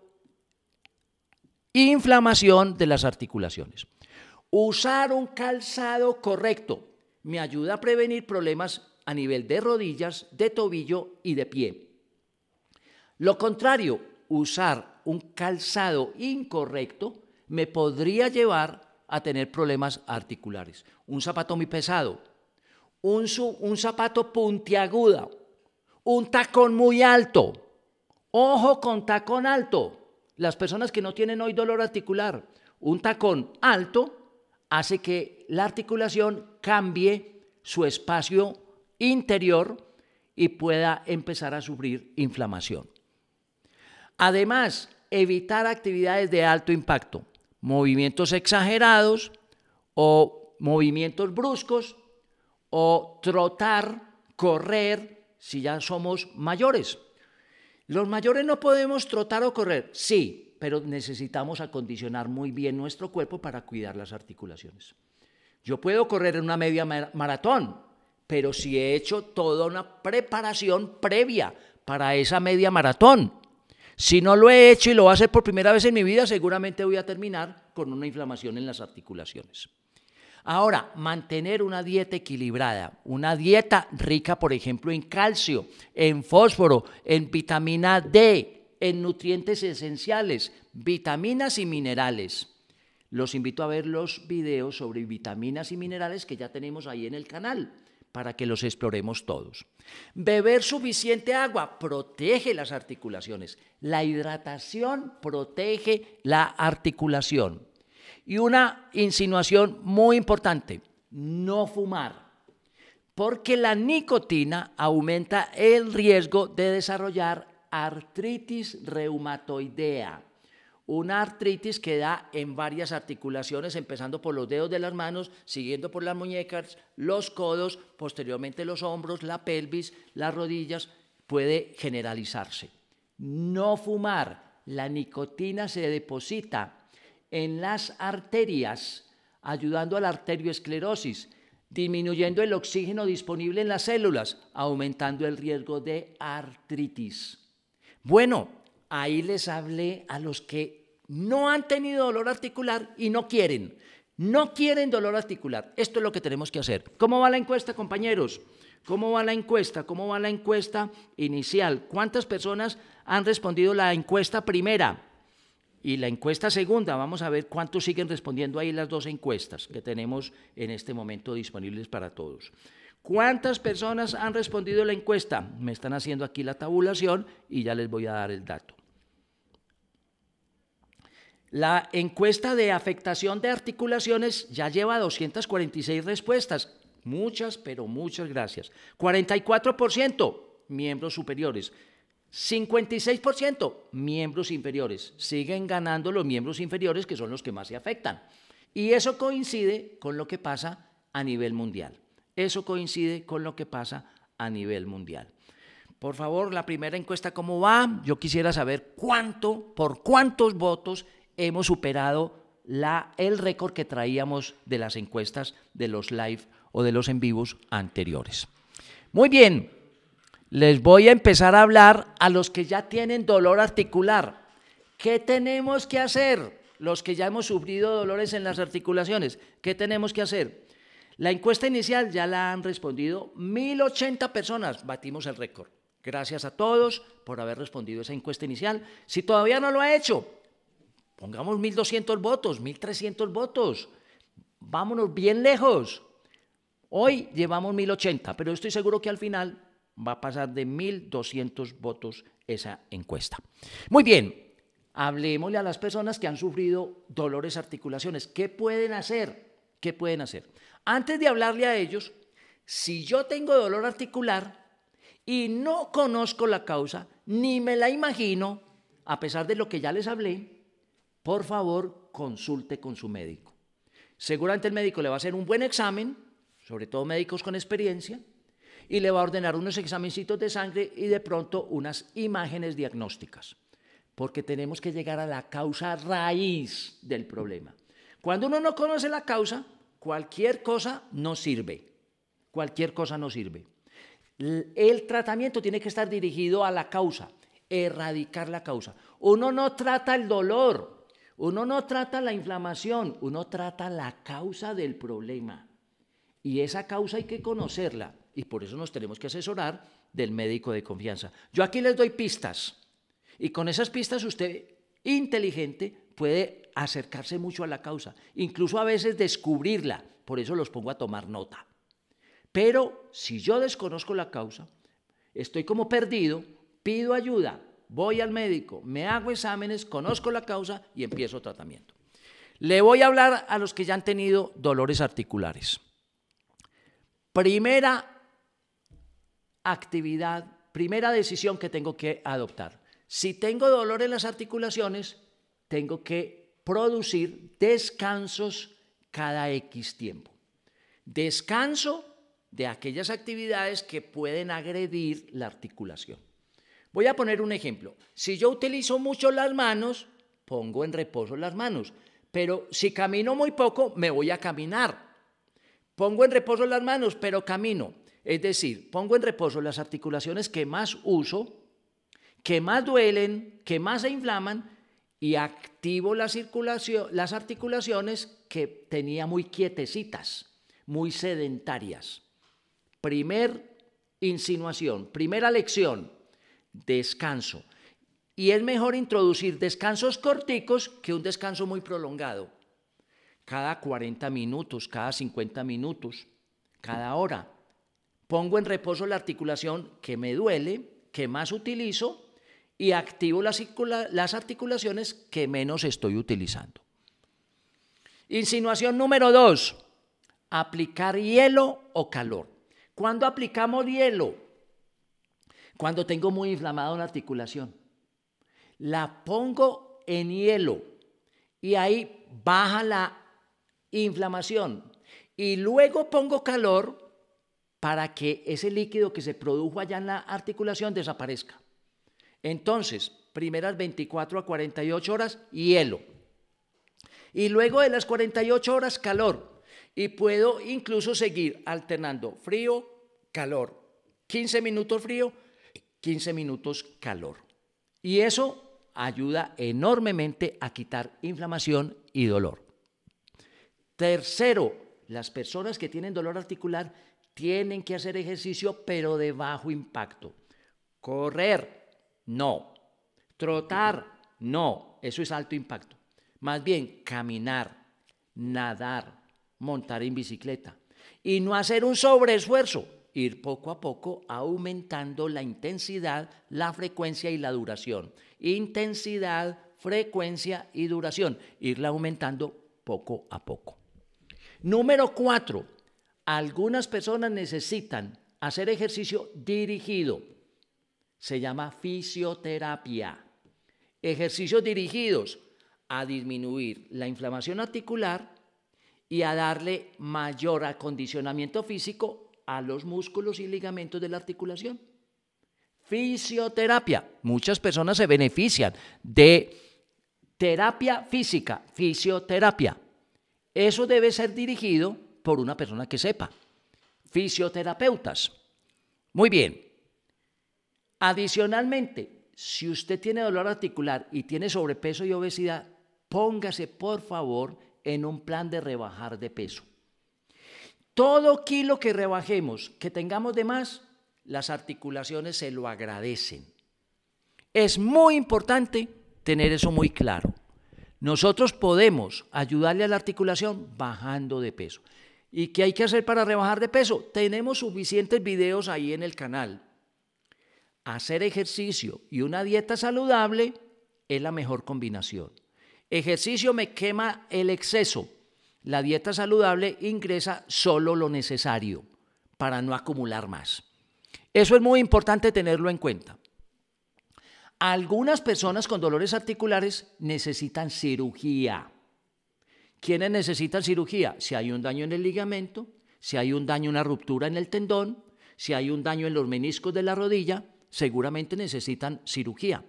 inflamación de las articulaciones. Usar un calzado correcto me ayuda a prevenir problemas a nivel de rodillas, de tobillo y de pie. Lo contrario, usar un calzado incorrecto me podría llevar a tener problemas articulares. Un zapato muy pesado, un, zapato puntiagudo, un tacón muy alto. Ojo con tacón alto. Las personas que no tienen hoy dolor articular, un tacón alto hace que la articulación cambie su espacio interior y pueda empezar a sufrir inflamación. Además, evitar actividades de alto impacto, movimientos exagerados o movimientos bruscos o trotar, correr, si ya somos mayores. Los mayores no podemos trotar o correr, sí, pero necesitamos acondicionar muy bien nuestro cuerpo para cuidar las articulaciones. Yo puedo correr en una media maratón, pero si he hecho toda una preparación previa para esa media maratón, si no lo he hecho y lo voy a hacer por primera vez en mi vida, seguramente voy a terminar con una inflamación en las articulaciones. Ahora, mantener una dieta equilibrada, una dieta rica, por ejemplo, en calcio, en fósforo, en vitamina D, en nutrientes esenciales, vitaminas y minerales. Los invito a ver los videos sobre vitaminas y minerales que ya tenemos ahí en el canal para que los exploremos todos. Beber suficiente agua protege las articulaciones. La hidratación protege la articulación. Y una insinuación muy importante, no fumar, porque la nicotina aumenta el riesgo de desarrollar artritis reumatoidea una artritis que da en varias articulaciones, empezando por los dedos de las manos, siguiendo por las muñecas, los codos, posteriormente los hombros, la pelvis, las rodillas, puede generalizarse. No fumar. La nicotina se deposita en las arterias, ayudando a la arteriosclerosis, disminuyendo el oxígeno disponible en las células, aumentando el riesgo de artritis. Bueno, ahí les hablé a los que no han tenido dolor articular y no quieren. No quieren dolor articular. Esto es lo que tenemos que hacer. ¿Cómo va la encuesta, compañeros? ¿Cómo va la encuesta? ¿Cómo va la encuesta inicial? ¿Cuántas personas han respondido la encuesta primera? Y la encuesta segunda, vamos a ver cuántos siguen respondiendo ahí las dos encuestas que tenemos en este momento disponibles para todos. ¿Cuántas personas han respondido la encuesta? Me están haciendo aquí la tabulación y ya les voy a dar el dato. La encuesta de afectación de articulaciones ya lleva 246 respuestas. Muchas, pero muchas gracias. 44% miembros superiores. 56% miembros inferiores. Siguen ganando los miembros inferiores, que son los que más se afectan. Y eso coincide con lo que pasa a nivel mundial. Eso coincide con lo que pasa a nivel mundial. Por favor, la primera encuesta, ¿cómo va? Yo quisiera saber cuánto, por cuántos votos hemos superado el récord que traíamos de las encuestas de los live o de los en vivos anteriores. Muy bien, les voy a empezar a hablar a los que ya tienen dolor articular. ¿Qué tenemos que hacer? Los que ya hemos sufrido dolores en las articulaciones, ¿qué tenemos que hacer? La encuesta inicial ya la han respondido 1.080 personas, batimos el récord. Gracias a todos por haber respondido esa encuesta inicial. Si todavía no lo ha hecho, Pongamos 1.200 votos, 1.300 votos. Vámonos bien lejos. Hoy llevamos 1.080, pero estoy seguro que al final va a pasar de 1.200 votos esa encuesta. Muy bien, hablemosle a las personas que han sufrido dolores articulaciones. ¿Qué pueden hacer? ¿Qué pueden hacer? Antes de hablarle a ellos, si yo tengo dolor articular y no conozco la causa, ni me la imagino, a pesar de lo que ya les hablé, por favor consulte con su médico. Seguramente el médico le va a hacer un buen examen, sobre todo médicos con experiencia, y le va a ordenar unos examencitos de sangre y de pronto unas imágenes diagnósticas, porque tenemos que llegar a la causa raíz del problema. Cuando uno no conoce la causa, cualquier cosa no sirve. Cualquier cosa no sirve. El tratamiento tiene que estar dirigido a la causa, erradicar la causa. Uno no trata el dolor, uno no trata la inflamación, uno trata la causa del problema. Y esa causa hay que conocerla. Y por eso nos tenemos que asesorar del médico de confianza. Yo aquí les doy pistas. Y con esas pistas usted, inteligente, puede acercarse mucho a la causa. Incluso a veces descubrirla. Por eso los pongo a tomar nota. Pero si yo desconozco la causa, estoy como perdido, pido ayuda, voy al médico, me hago exámenes, conozco la causa y empiezo tratamiento. Le voy a hablar a los que ya han tenido dolores articulares. Primera actividad, primera decisión que tengo que adoptar. Si tengo dolor en las articulaciones, tengo que producir descansos cada X tiempo. Descanso de aquellas actividades que pueden agredir la articulación. Voy a poner un ejemplo. Si yo utilizo mucho las manos, pongo en reposo las manos. Pero si camino muy poco, me voy a caminar. Pongo en reposo las manos, pero camino. Es decir, pongo en reposo las articulaciones que más uso, que más duelen, que más se inflaman, y activo la circulación, las articulaciones que tenía muy quietecitas, muy sedentarias. Primer insinuación, primera lección descanso. Y es mejor introducir descansos corticos que un descanso muy prolongado. Cada 40 minutos, cada 50 minutos, cada hora. Pongo en reposo la articulación que me duele, que más utilizo, y activo las, articulaciones que menos estoy utilizando. Insinuación número dos, aplicar hielo o calor. cuando aplicamos hielo? Cuando tengo muy inflamada una articulación, la pongo en hielo y ahí baja la inflamación. Y luego pongo calor para que ese líquido que se produjo allá en la articulación desaparezca. Entonces, primeras 24 a 48 horas, hielo. Y luego de las 48 horas, calor. Y puedo incluso seguir alternando frío, calor. 15 minutos frío, 15 minutos calor. Y eso ayuda enormemente a quitar inflamación y dolor. Tercero, las personas que tienen dolor articular tienen que hacer ejercicio pero de bajo impacto. Correr, no. Trotar, no. Eso es alto impacto. Más bien, caminar, nadar, montar en bicicleta y no hacer un sobreesfuerzo ir poco a poco aumentando la intensidad, la frecuencia y la duración. Intensidad, frecuencia y duración. Irla aumentando poco a poco. Número cuatro, algunas personas necesitan hacer ejercicio dirigido. Se llama fisioterapia. Ejercicios dirigidos a disminuir la inflamación articular y a darle mayor acondicionamiento físico a los músculos y ligamentos de la articulación. Fisioterapia. Muchas personas se benefician de terapia física, fisioterapia. Eso debe ser dirigido por una persona que sepa. Fisioterapeutas. Muy bien. Adicionalmente, si usted tiene dolor articular y tiene sobrepeso y obesidad, póngase por favor en un plan de rebajar de peso. Todo kilo que rebajemos, que tengamos de más, las articulaciones se lo agradecen. Es muy importante tener eso muy claro. Nosotros podemos ayudarle a la articulación bajando de peso. ¿Y qué hay que hacer para rebajar de peso? Tenemos suficientes videos ahí en el canal. Hacer ejercicio y una dieta saludable es la mejor combinación. Ejercicio me quema el exceso, la dieta saludable ingresa solo lo necesario para no acumular más. Eso es muy importante tenerlo en cuenta. Algunas personas con dolores articulares necesitan cirugía. ¿Quiénes necesitan cirugía? Si hay un daño en el ligamento, si hay un daño, una ruptura en el tendón, si hay un daño en los meniscos de la rodilla, seguramente necesitan cirugía.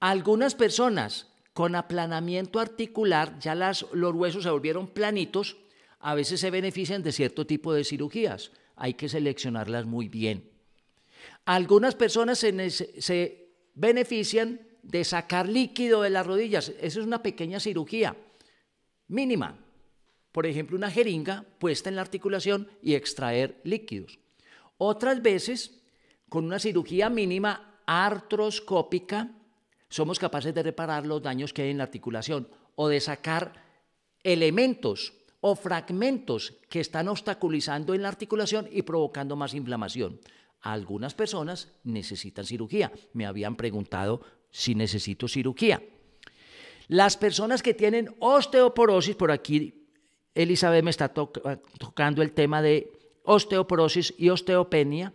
Algunas personas con aplanamiento articular, ya los huesos se volvieron planitos, a veces se benefician de cierto tipo de cirugías. Hay que seleccionarlas muy bien. Algunas personas se benefician de sacar líquido de las rodillas. Esa es una pequeña cirugía mínima. Por ejemplo, una jeringa puesta en la articulación y extraer líquidos. Otras veces, con una cirugía mínima artroscópica, somos capaces de reparar los daños que hay en la articulación o de sacar elementos o fragmentos que están obstaculizando en la articulación y provocando más inflamación. Algunas personas necesitan cirugía. Me habían preguntado si necesito cirugía. Las personas que tienen osteoporosis, por aquí Elizabeth me está ah, tocando el tema de osteoporosis y osteopenia,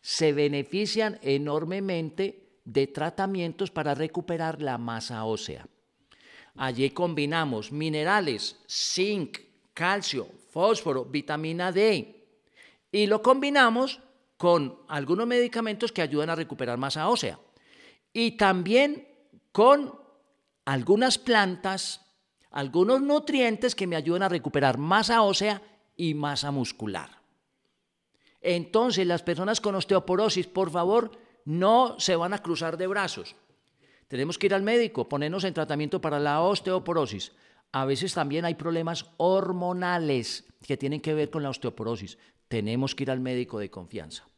se benefician enormemente de tratamientos para recuperar la masa ósea. Allí combinamos minerales, zinc, calcio, fósforo, vitamina D y lo combinamos con algunos medicamentos que ayudan a recuperar masa ósea y también con algunas plantas, algunos nutrientes que me ayudan a recuperar masa ósea y masa muscular. Entonces, las personas con osteoporosis, por favor, no se van a cruzar de brazos. Tenemos que ir al médico, ponernos en tratamiento para la osteoporosis. A veces también hay problemas hormonales que tienen que ver con la osteoporosis. Tenemos que ir al médico de confianza.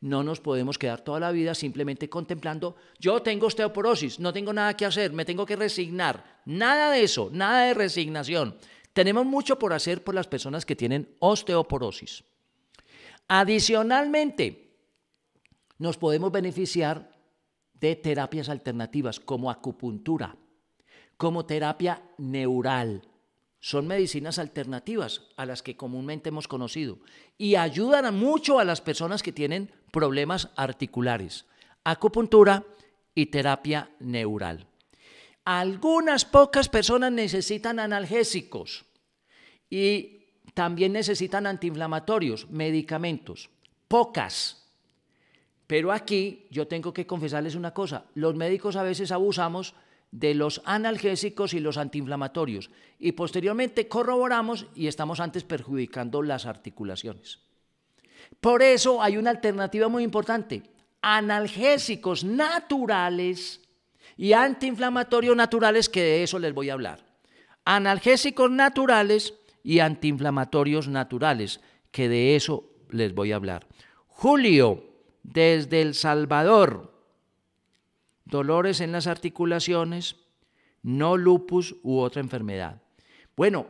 No nos podemos quedar toda la vida simplemente contemplando, yo tengo osteoporosis, no tengo nada que hacer, me tengo que resignar. Nada de eso, nada de resignación. Tenemos mucho por hacer por las personas que tienen osteoporosis. Adicionalmente, nos podemos beneficiar de terapias alternativas como acupuntura, como terapia neural. Son medicinas alternativas a las que comúnmente hemos conocido y ayudan mucho a las personas que tienen problemas articulares. Acupuntura y terapia neural. Algunas pocas personas necesitan analgésicos y también necesitan antiinflamatorios, medicamentos. Pocas. Pero aquí yo tengo que confesarles una cosa, los médicos a veces abusamos de los analgésicos y los antiinflamatorios y posteriormente corroboramos y estamos antes perjudicando las articulaciones. Por eso hay una alternativa muy importante, analgésicos naturales y antiinflamatorios naturales, que de eso les voy a hablar. Analgésicos naturales y antiinflamatorios naturales, que de eso les voy a hablar. Julio, desde El Salvador. Dolores en las articulaciones, no lupus u otra enfermedad. Bueno,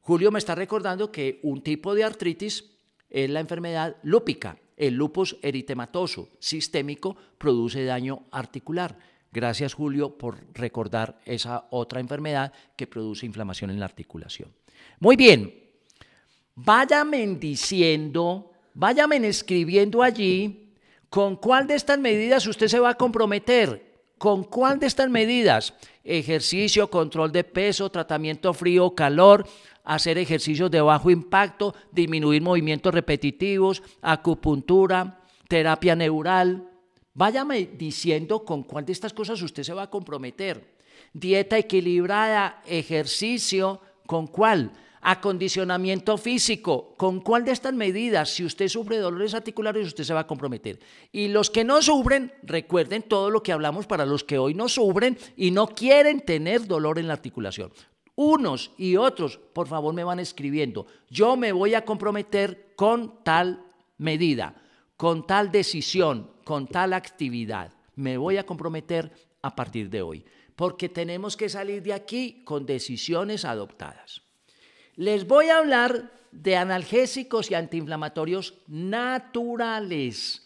Julio me está recordando que un tipo de artritis es la enfermedad lúpica. El lupus eritematoso sistémico produce daño articular. Gracias Julio por recordar esa otra enfermedad que produce inflamación en la articulación. Muy bien, váyame diciendo, váyame escribiendo allí ¿Con cuál de estas medidas usted se va a comprometer? ¿Con cuál de estas medidas? Ejercicio, control de peso, tratamiento frío, calor, hacer ejercicios de bajo impacto, disminuir movimientos repetitivos, acupuntura, terapia neural. Váyame diciendo con cuál de estas cosas usted se va a comprometer. Dieta equilibrada, ejercicio, ¿con cuál? Acondicionamiento físico. ¿Con cuál de estas medidas? Si usted sufre dolores articulares, usted se va a comprometer. Y los que no sufren, recuerden todo lo que hablamos para los que hoy no sufren y no quieren tener dolor en la articulación. Unos y otros, por favor, me van escribiendo. Yo me voy a comprometer con tal medida, con tal decisión, con tal actividad. Me voy a comprometer a partir de hoy porque tenemos que salir de aquí con decisiones adoptadas. Les voy a hablar de analgésicos y antiinflamatorios naturales,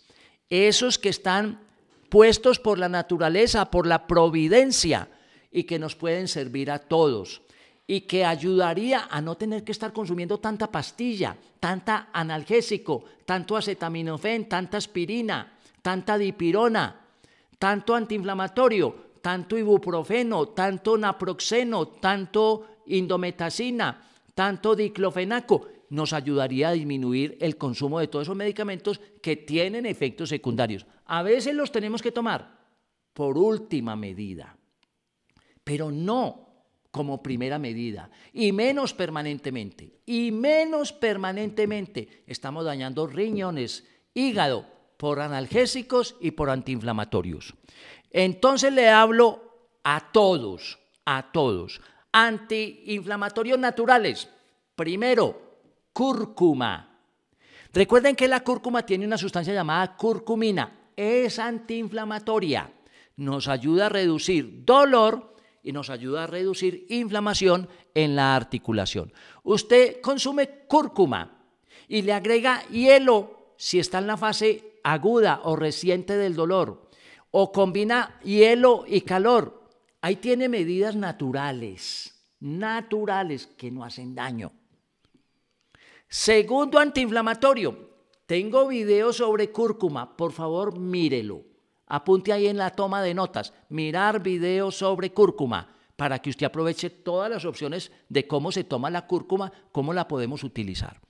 esos que están puestos por la naturaleza, por la providencia, y que nos pueden servir a todos, y que ayudaría a no tener que estar consumiendo tanta pastilla, tanta analgésico, tanto acetaminofén, tanta aspirina, tanta dipirona, tanto antiinflamatorio, tanto ibuprofeno, tanto naproxeno, tanto indometacina, tanto diclofenaco, nos ayudaría a disminuir el consumo de todos esos medicamentos que tienen efectos secundarios. A veces los tenemos que tomar por última medida, pero no como primera medida, y menos permanentemente, y menos permanentemente. Estamos dañando riñones, hígado, por analgésicos y por antiinflamatorios. Entonces le hablo a todos, a todos, antiinflamatorios naturales. Primero, cúrcuma. Recuerden que la cúrcuma tiene una sustancia llamada curcumina. Es antiinflamatoria. Nos ayuda a reducir dolor y nos ayuda a reducir inflamación en la articulación. Usted consume cúrcuma y le agrega hielo si está en la fase aguda o reciente del dolor. O combina hielo y calor Ahí tiene medidas naturales, naturales que no hacen daño. Segundo antiinflamatorio, tengo video sobre cúrcuma, por favor mírelo. Apunte ahí en la toma de notas, mirar video sobre cúrcuma, para que usted aproveche todas las opciones de cómo se toma la cúrcuma, cómo la podemos utilizar.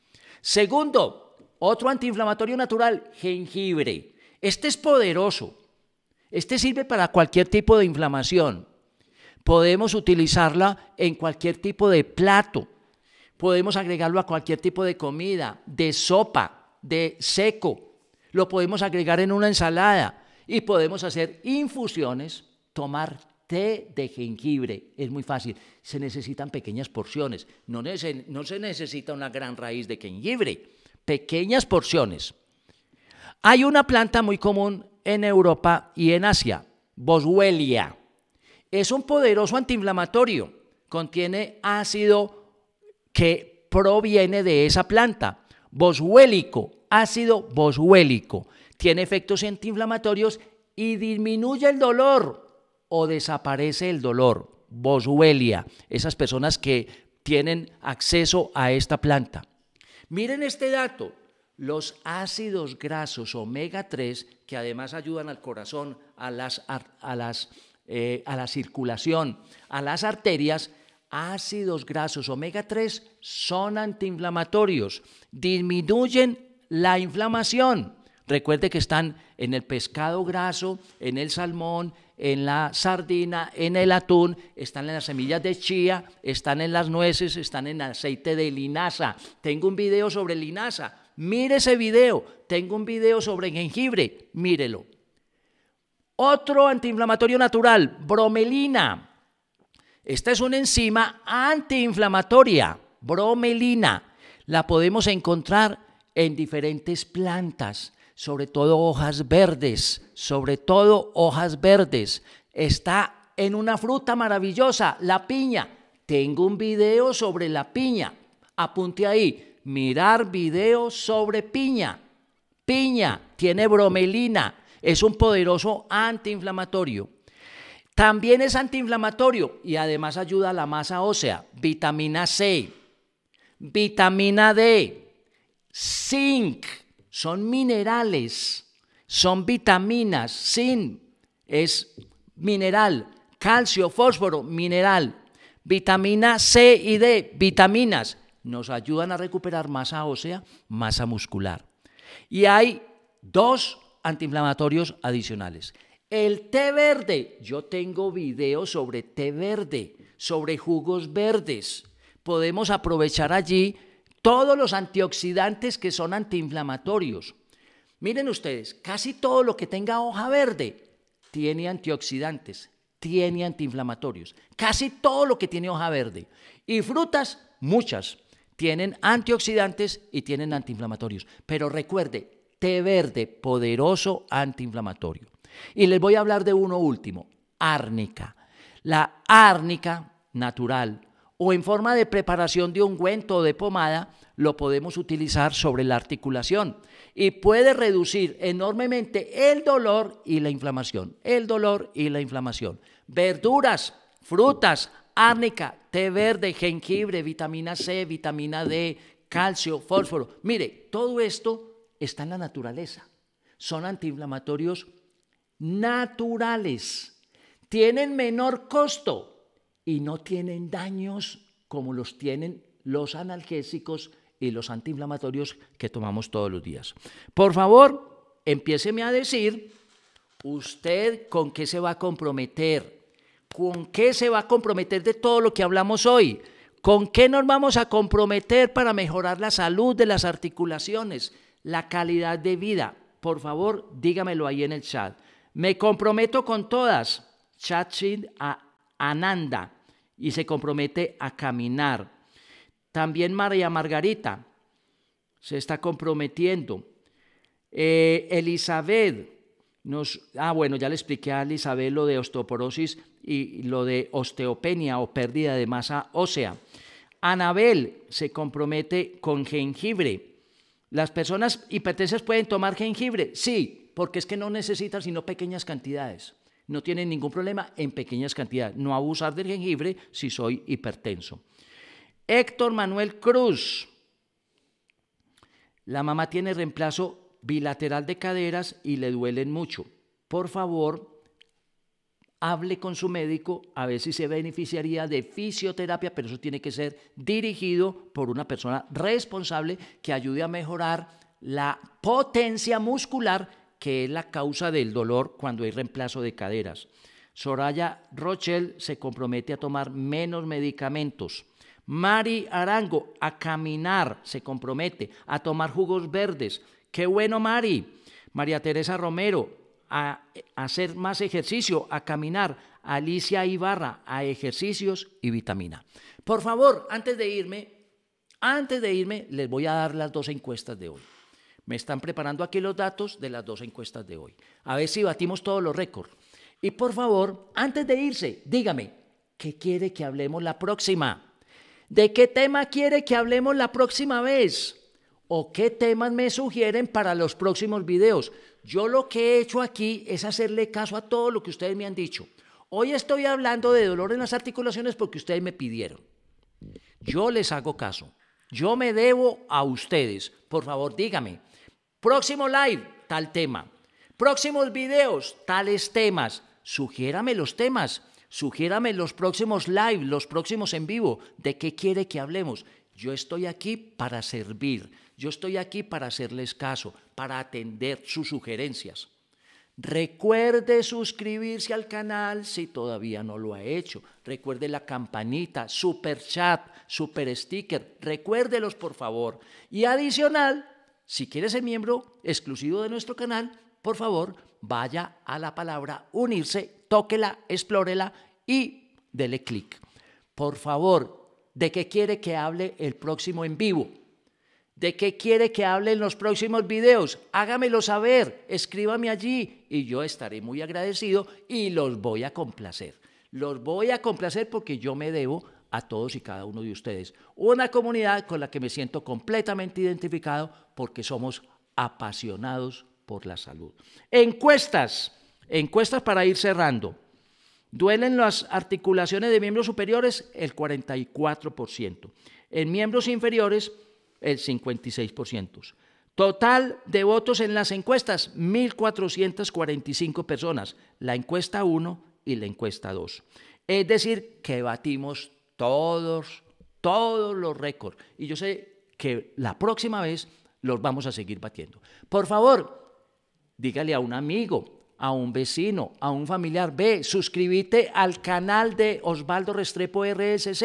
Segundo, otro antiinflamatorio natural, jengibre. Este es poderoso. Este sirve para cualquier tipo de inflamación. Podemos utilizarla en cualquier tipo de plato. Podemos agregarlo a cualquier tipo de comida, de sopa, de seco. Lo podemos agregar en una ensalada y podemos hacer infusiones, tomar té de jengibre. Es muy fácil. Se necesitan pequeñas porciones. No, se necesita una gran raíz de jengibre. Pequeñas porciones. Hay una planta muy común en Europa y en Asia, Boswellia. Es un poderoso antiinflamatorio. Contiene ácido que proviene de esa planta. Boswellico, ácido bosuélico. Tiene efectos antiinflamatorios y disminuye el dolor o desaparece el dolor. Boswellia, esas personas que tienen acceso a esta planta. Miren este dato, los ácidos grasos omega 3, que además ayudan al corazón, a las, a las eh, a la circulación, a las arterias, ácidos grasos omega 3 son antiinflamatorios, disminuyen la inflamación. Recuerde que están en el pescado graso, en el salmón, en la sardina, en el atún, están en las semillas de chía, están en las nueces, están en aceite de linaza. Tengo un video sobre linaza, mire ese video. Tengo un video sobre jengibre, mírelo. Otro antiinflamatorio natural, bromelina. Esta es una enzima antiinflamatoria, bromelina. La podemos encontrar en diferentes plantas, sobre todo hojas verdes, sobre todo hojas verdes. Está en una fruta maravillosa, la piña. Tengo un video sobre la piña. Apunte ahí, mirar video sobre piña. Piña tiene bromelina. Es un poderoso antiinflamatorio. También es antiinflamatorio y además ayuda a la masa ósea. Vitamina C, vitamina D, zinc, son minerales, son vitaminas. Zinc es mineral, calcio, fósforo, mineral. Vitamina C y D, vitaminas, nos ayudan a recuperar masa ósea, masa muscular. Y hay dos antiinflamatorios adicionales. El té verde, yo tengo videos sobre té verde, sobre jugos verdes. Podemos aprovechar allí todos los antioxidantes que son antiinflamatorios. Miren ustedes, casi todo lo que tenga hoja verde tiene antioxidantes, tiene antiinflamatorios. Casi todo lo que tiene hoja verde. Y frutas, muchas, tienen antioxidantes y tienen antiinflamatorios. Pero recuerde, té verde, poderoso antiinflamatorio. Y les voy a hablar de uno último, árnica. La árnica natural o en forma de preparación de ungüento o de pomada, lo podemos utilizar sobre la articulación y puede reducir enormemente el dolor y la inflamación. El dolor y la inflamación. Verduras, frutas, árnica, té verde, jengibre, vitamina C, vitamina D, calcio, fósforo. Mire, todo esto está en la naturaleza. Son antiinflamatorios naturales. Tienen menor costo y no tienen daños como los tienen los analgésicos y los antiinflamatorios que tomamos todos los días. Por favor, empiéceme a decir usted con qué se va a comprometer, con qué se va a comprometer de todo lo que hablamos hoy, con qué nos vamos a comprometer para mejorar la salud de las articulaciones, la calidad de vida. Por favor, dígamelo ahí en el chat. Me comprometo con todas. Chachin a Ananda y se compromete a caminar. También María Margarita se está comprometiendo. Eh, Elizabeth nos. Ah, bueno, ya le expliqué a Elizabeth lo de osteoporosis y lo de osteopenia o pérdida de masa ósea. Anabel se compromete con jengibre. ¿Las personas hipertensas pueden tomar jengibre? Sí, porque es que no necesitan sino pequeñas cantidades. No tienen ningún problema en pequeñas cantidades. No abusar del jengibre si soy hipertenso. Héctor Manuel Cruz. La mamá tiene reemplazo bilateral de caderas y le duelen mucho. Por favor, hable con su médico a ver si se beneficiaría de fisioterapia, pero eso tiene que ser dirigido por una persona responsable que ayude a mejorar la potencia muscular que es la causa del dolor cuando hay reemplazo de caderas. Soraya Rochelle se compromete a tomar menos medicamentos. Mari Arango a caminar se compromete, a tomar jugos verdes. Qué bueno, Mari. María Teresa Romero a hacer más ejercicio, a caminar. Alicia Ibarra, a ejercicios y vitamina. Por favor, antes de irme, antes de irme, les voy a dar las dos encuestas de hoy. Me están preparando aquí los datos de las dos encuestas de hoy. A ver si batimos todos los récords. Y por favor, antes de irse, dígame, ¿qué quiere que hablemos la próxima? ¿De qué tema quiere que hablemos la próxima vez? o qué temas me sugieren para los próximos videos. Yo lo que he hecho aquí es hacerle caso a todo lo que ustedes me han dicho. Hoy estoy hablando de dolor en las articulaciones porque ustedes me pidieron. Yo les hago caso. Yo me debo a ustedes. Por favor, dígame. Próximo live, tal tema. Próximos videos, tales temas. Sugiérame los temas. Sugiérame los próximos live, los próximos en vivo. ¿De qué quiere que hablemos? Yo estoy aquí para servir. Yo estoy aquí para hacerles caso, para atender sus sugerencias. Recuerde suscribirse al canal si todavía no lo ha hecho. Recuerde la campanita, super chat, super sticker. Recuérdelos, por favor. Y adicional, si quiere ser miembro exclusivo de nuestro canal, por favor, vaya a la palabra unirse, tóquela, explórela y dele clic. Por favor, ¿de qué quiere que hable el próximo en vivo? ¿De qué quiere que hable en los próximos videos? Hágamelo saber, escríbame allí y yo estaré muy agradecido y los voy a complacer. Los voy a complacer porque yo me debo a todos y cada uno de ustedes. Una comunidad con la que me siento completamente identificado porque somos apasionados por la salud. Encuestas, encuestas para ir cerrando. Duelen las articulaciones de miembros superiores el 44%. En miembros inferiores el 56%. Total de votos en las encuestas, 1.445 personas, la encuesta 1 y la encuesta 2. Es decir, que batimos todos, todos los récords. Y yo sé que la próxima vez los vamos a seguir batiendo. Por favor, dígale a un amigo, a un vecino, a un familiar, ve, suscríbete al canal de Osvaldo Restrepo RSC,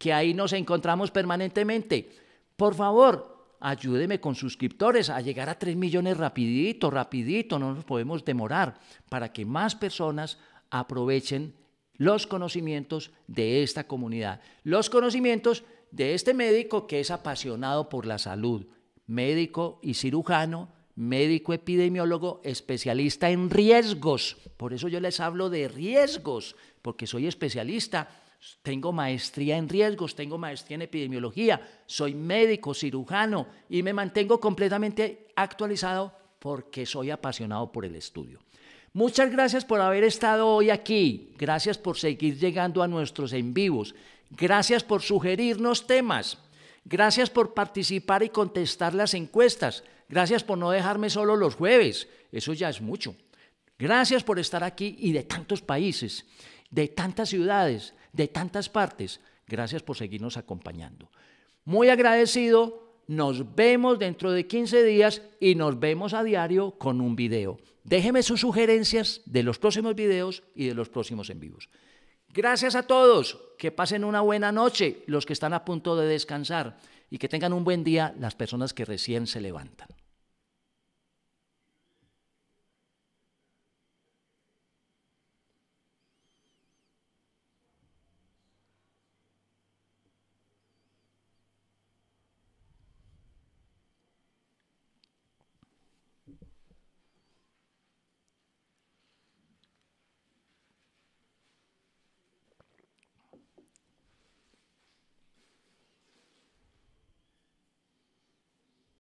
que ahí nos encontramos permanentemente por favor, ayúdeme con suscriptores a llegar a 3 millones rapidito, rapidito, no nos podemos demorar, para que más personas aprovechen los conocimientos de esta comunidad, los conocimientos de este médico que es apasionado por la salud, médico y cirujano, médico epidemiólogo, especialista en riesgos. Por eso yo les hablo de riesgos, porque soy especialista tengo maestría en riesgos, tengo maestría en epidemiología, soy médico, cirujano y me mantengo completamente actualizado porque soy apasionado por el estudio. Muchas gracias por haber estado hoy aquí, gracias por seguir llegando a nuestros en vivos, gracias por sugerirnos temas, gracias por participar y contestar las encuestas, gracias por no dejarme solo los jueves, eso ya es mucho. Gracias por estar aquí y de tantos países, de tantas ciudades, de tantas partes. Gracias por seguirnos acompañando. Muy agradecido. Nos vemos dentro de 15 días y nos vemos a diario con un video. Déjeme sus sugerencias de los próximos videos y de los próximos en vivos. Gracias a todos. Que pasen una buena noche los que están a punto de descansar y que tengan un buen día las personas que recién se levantan.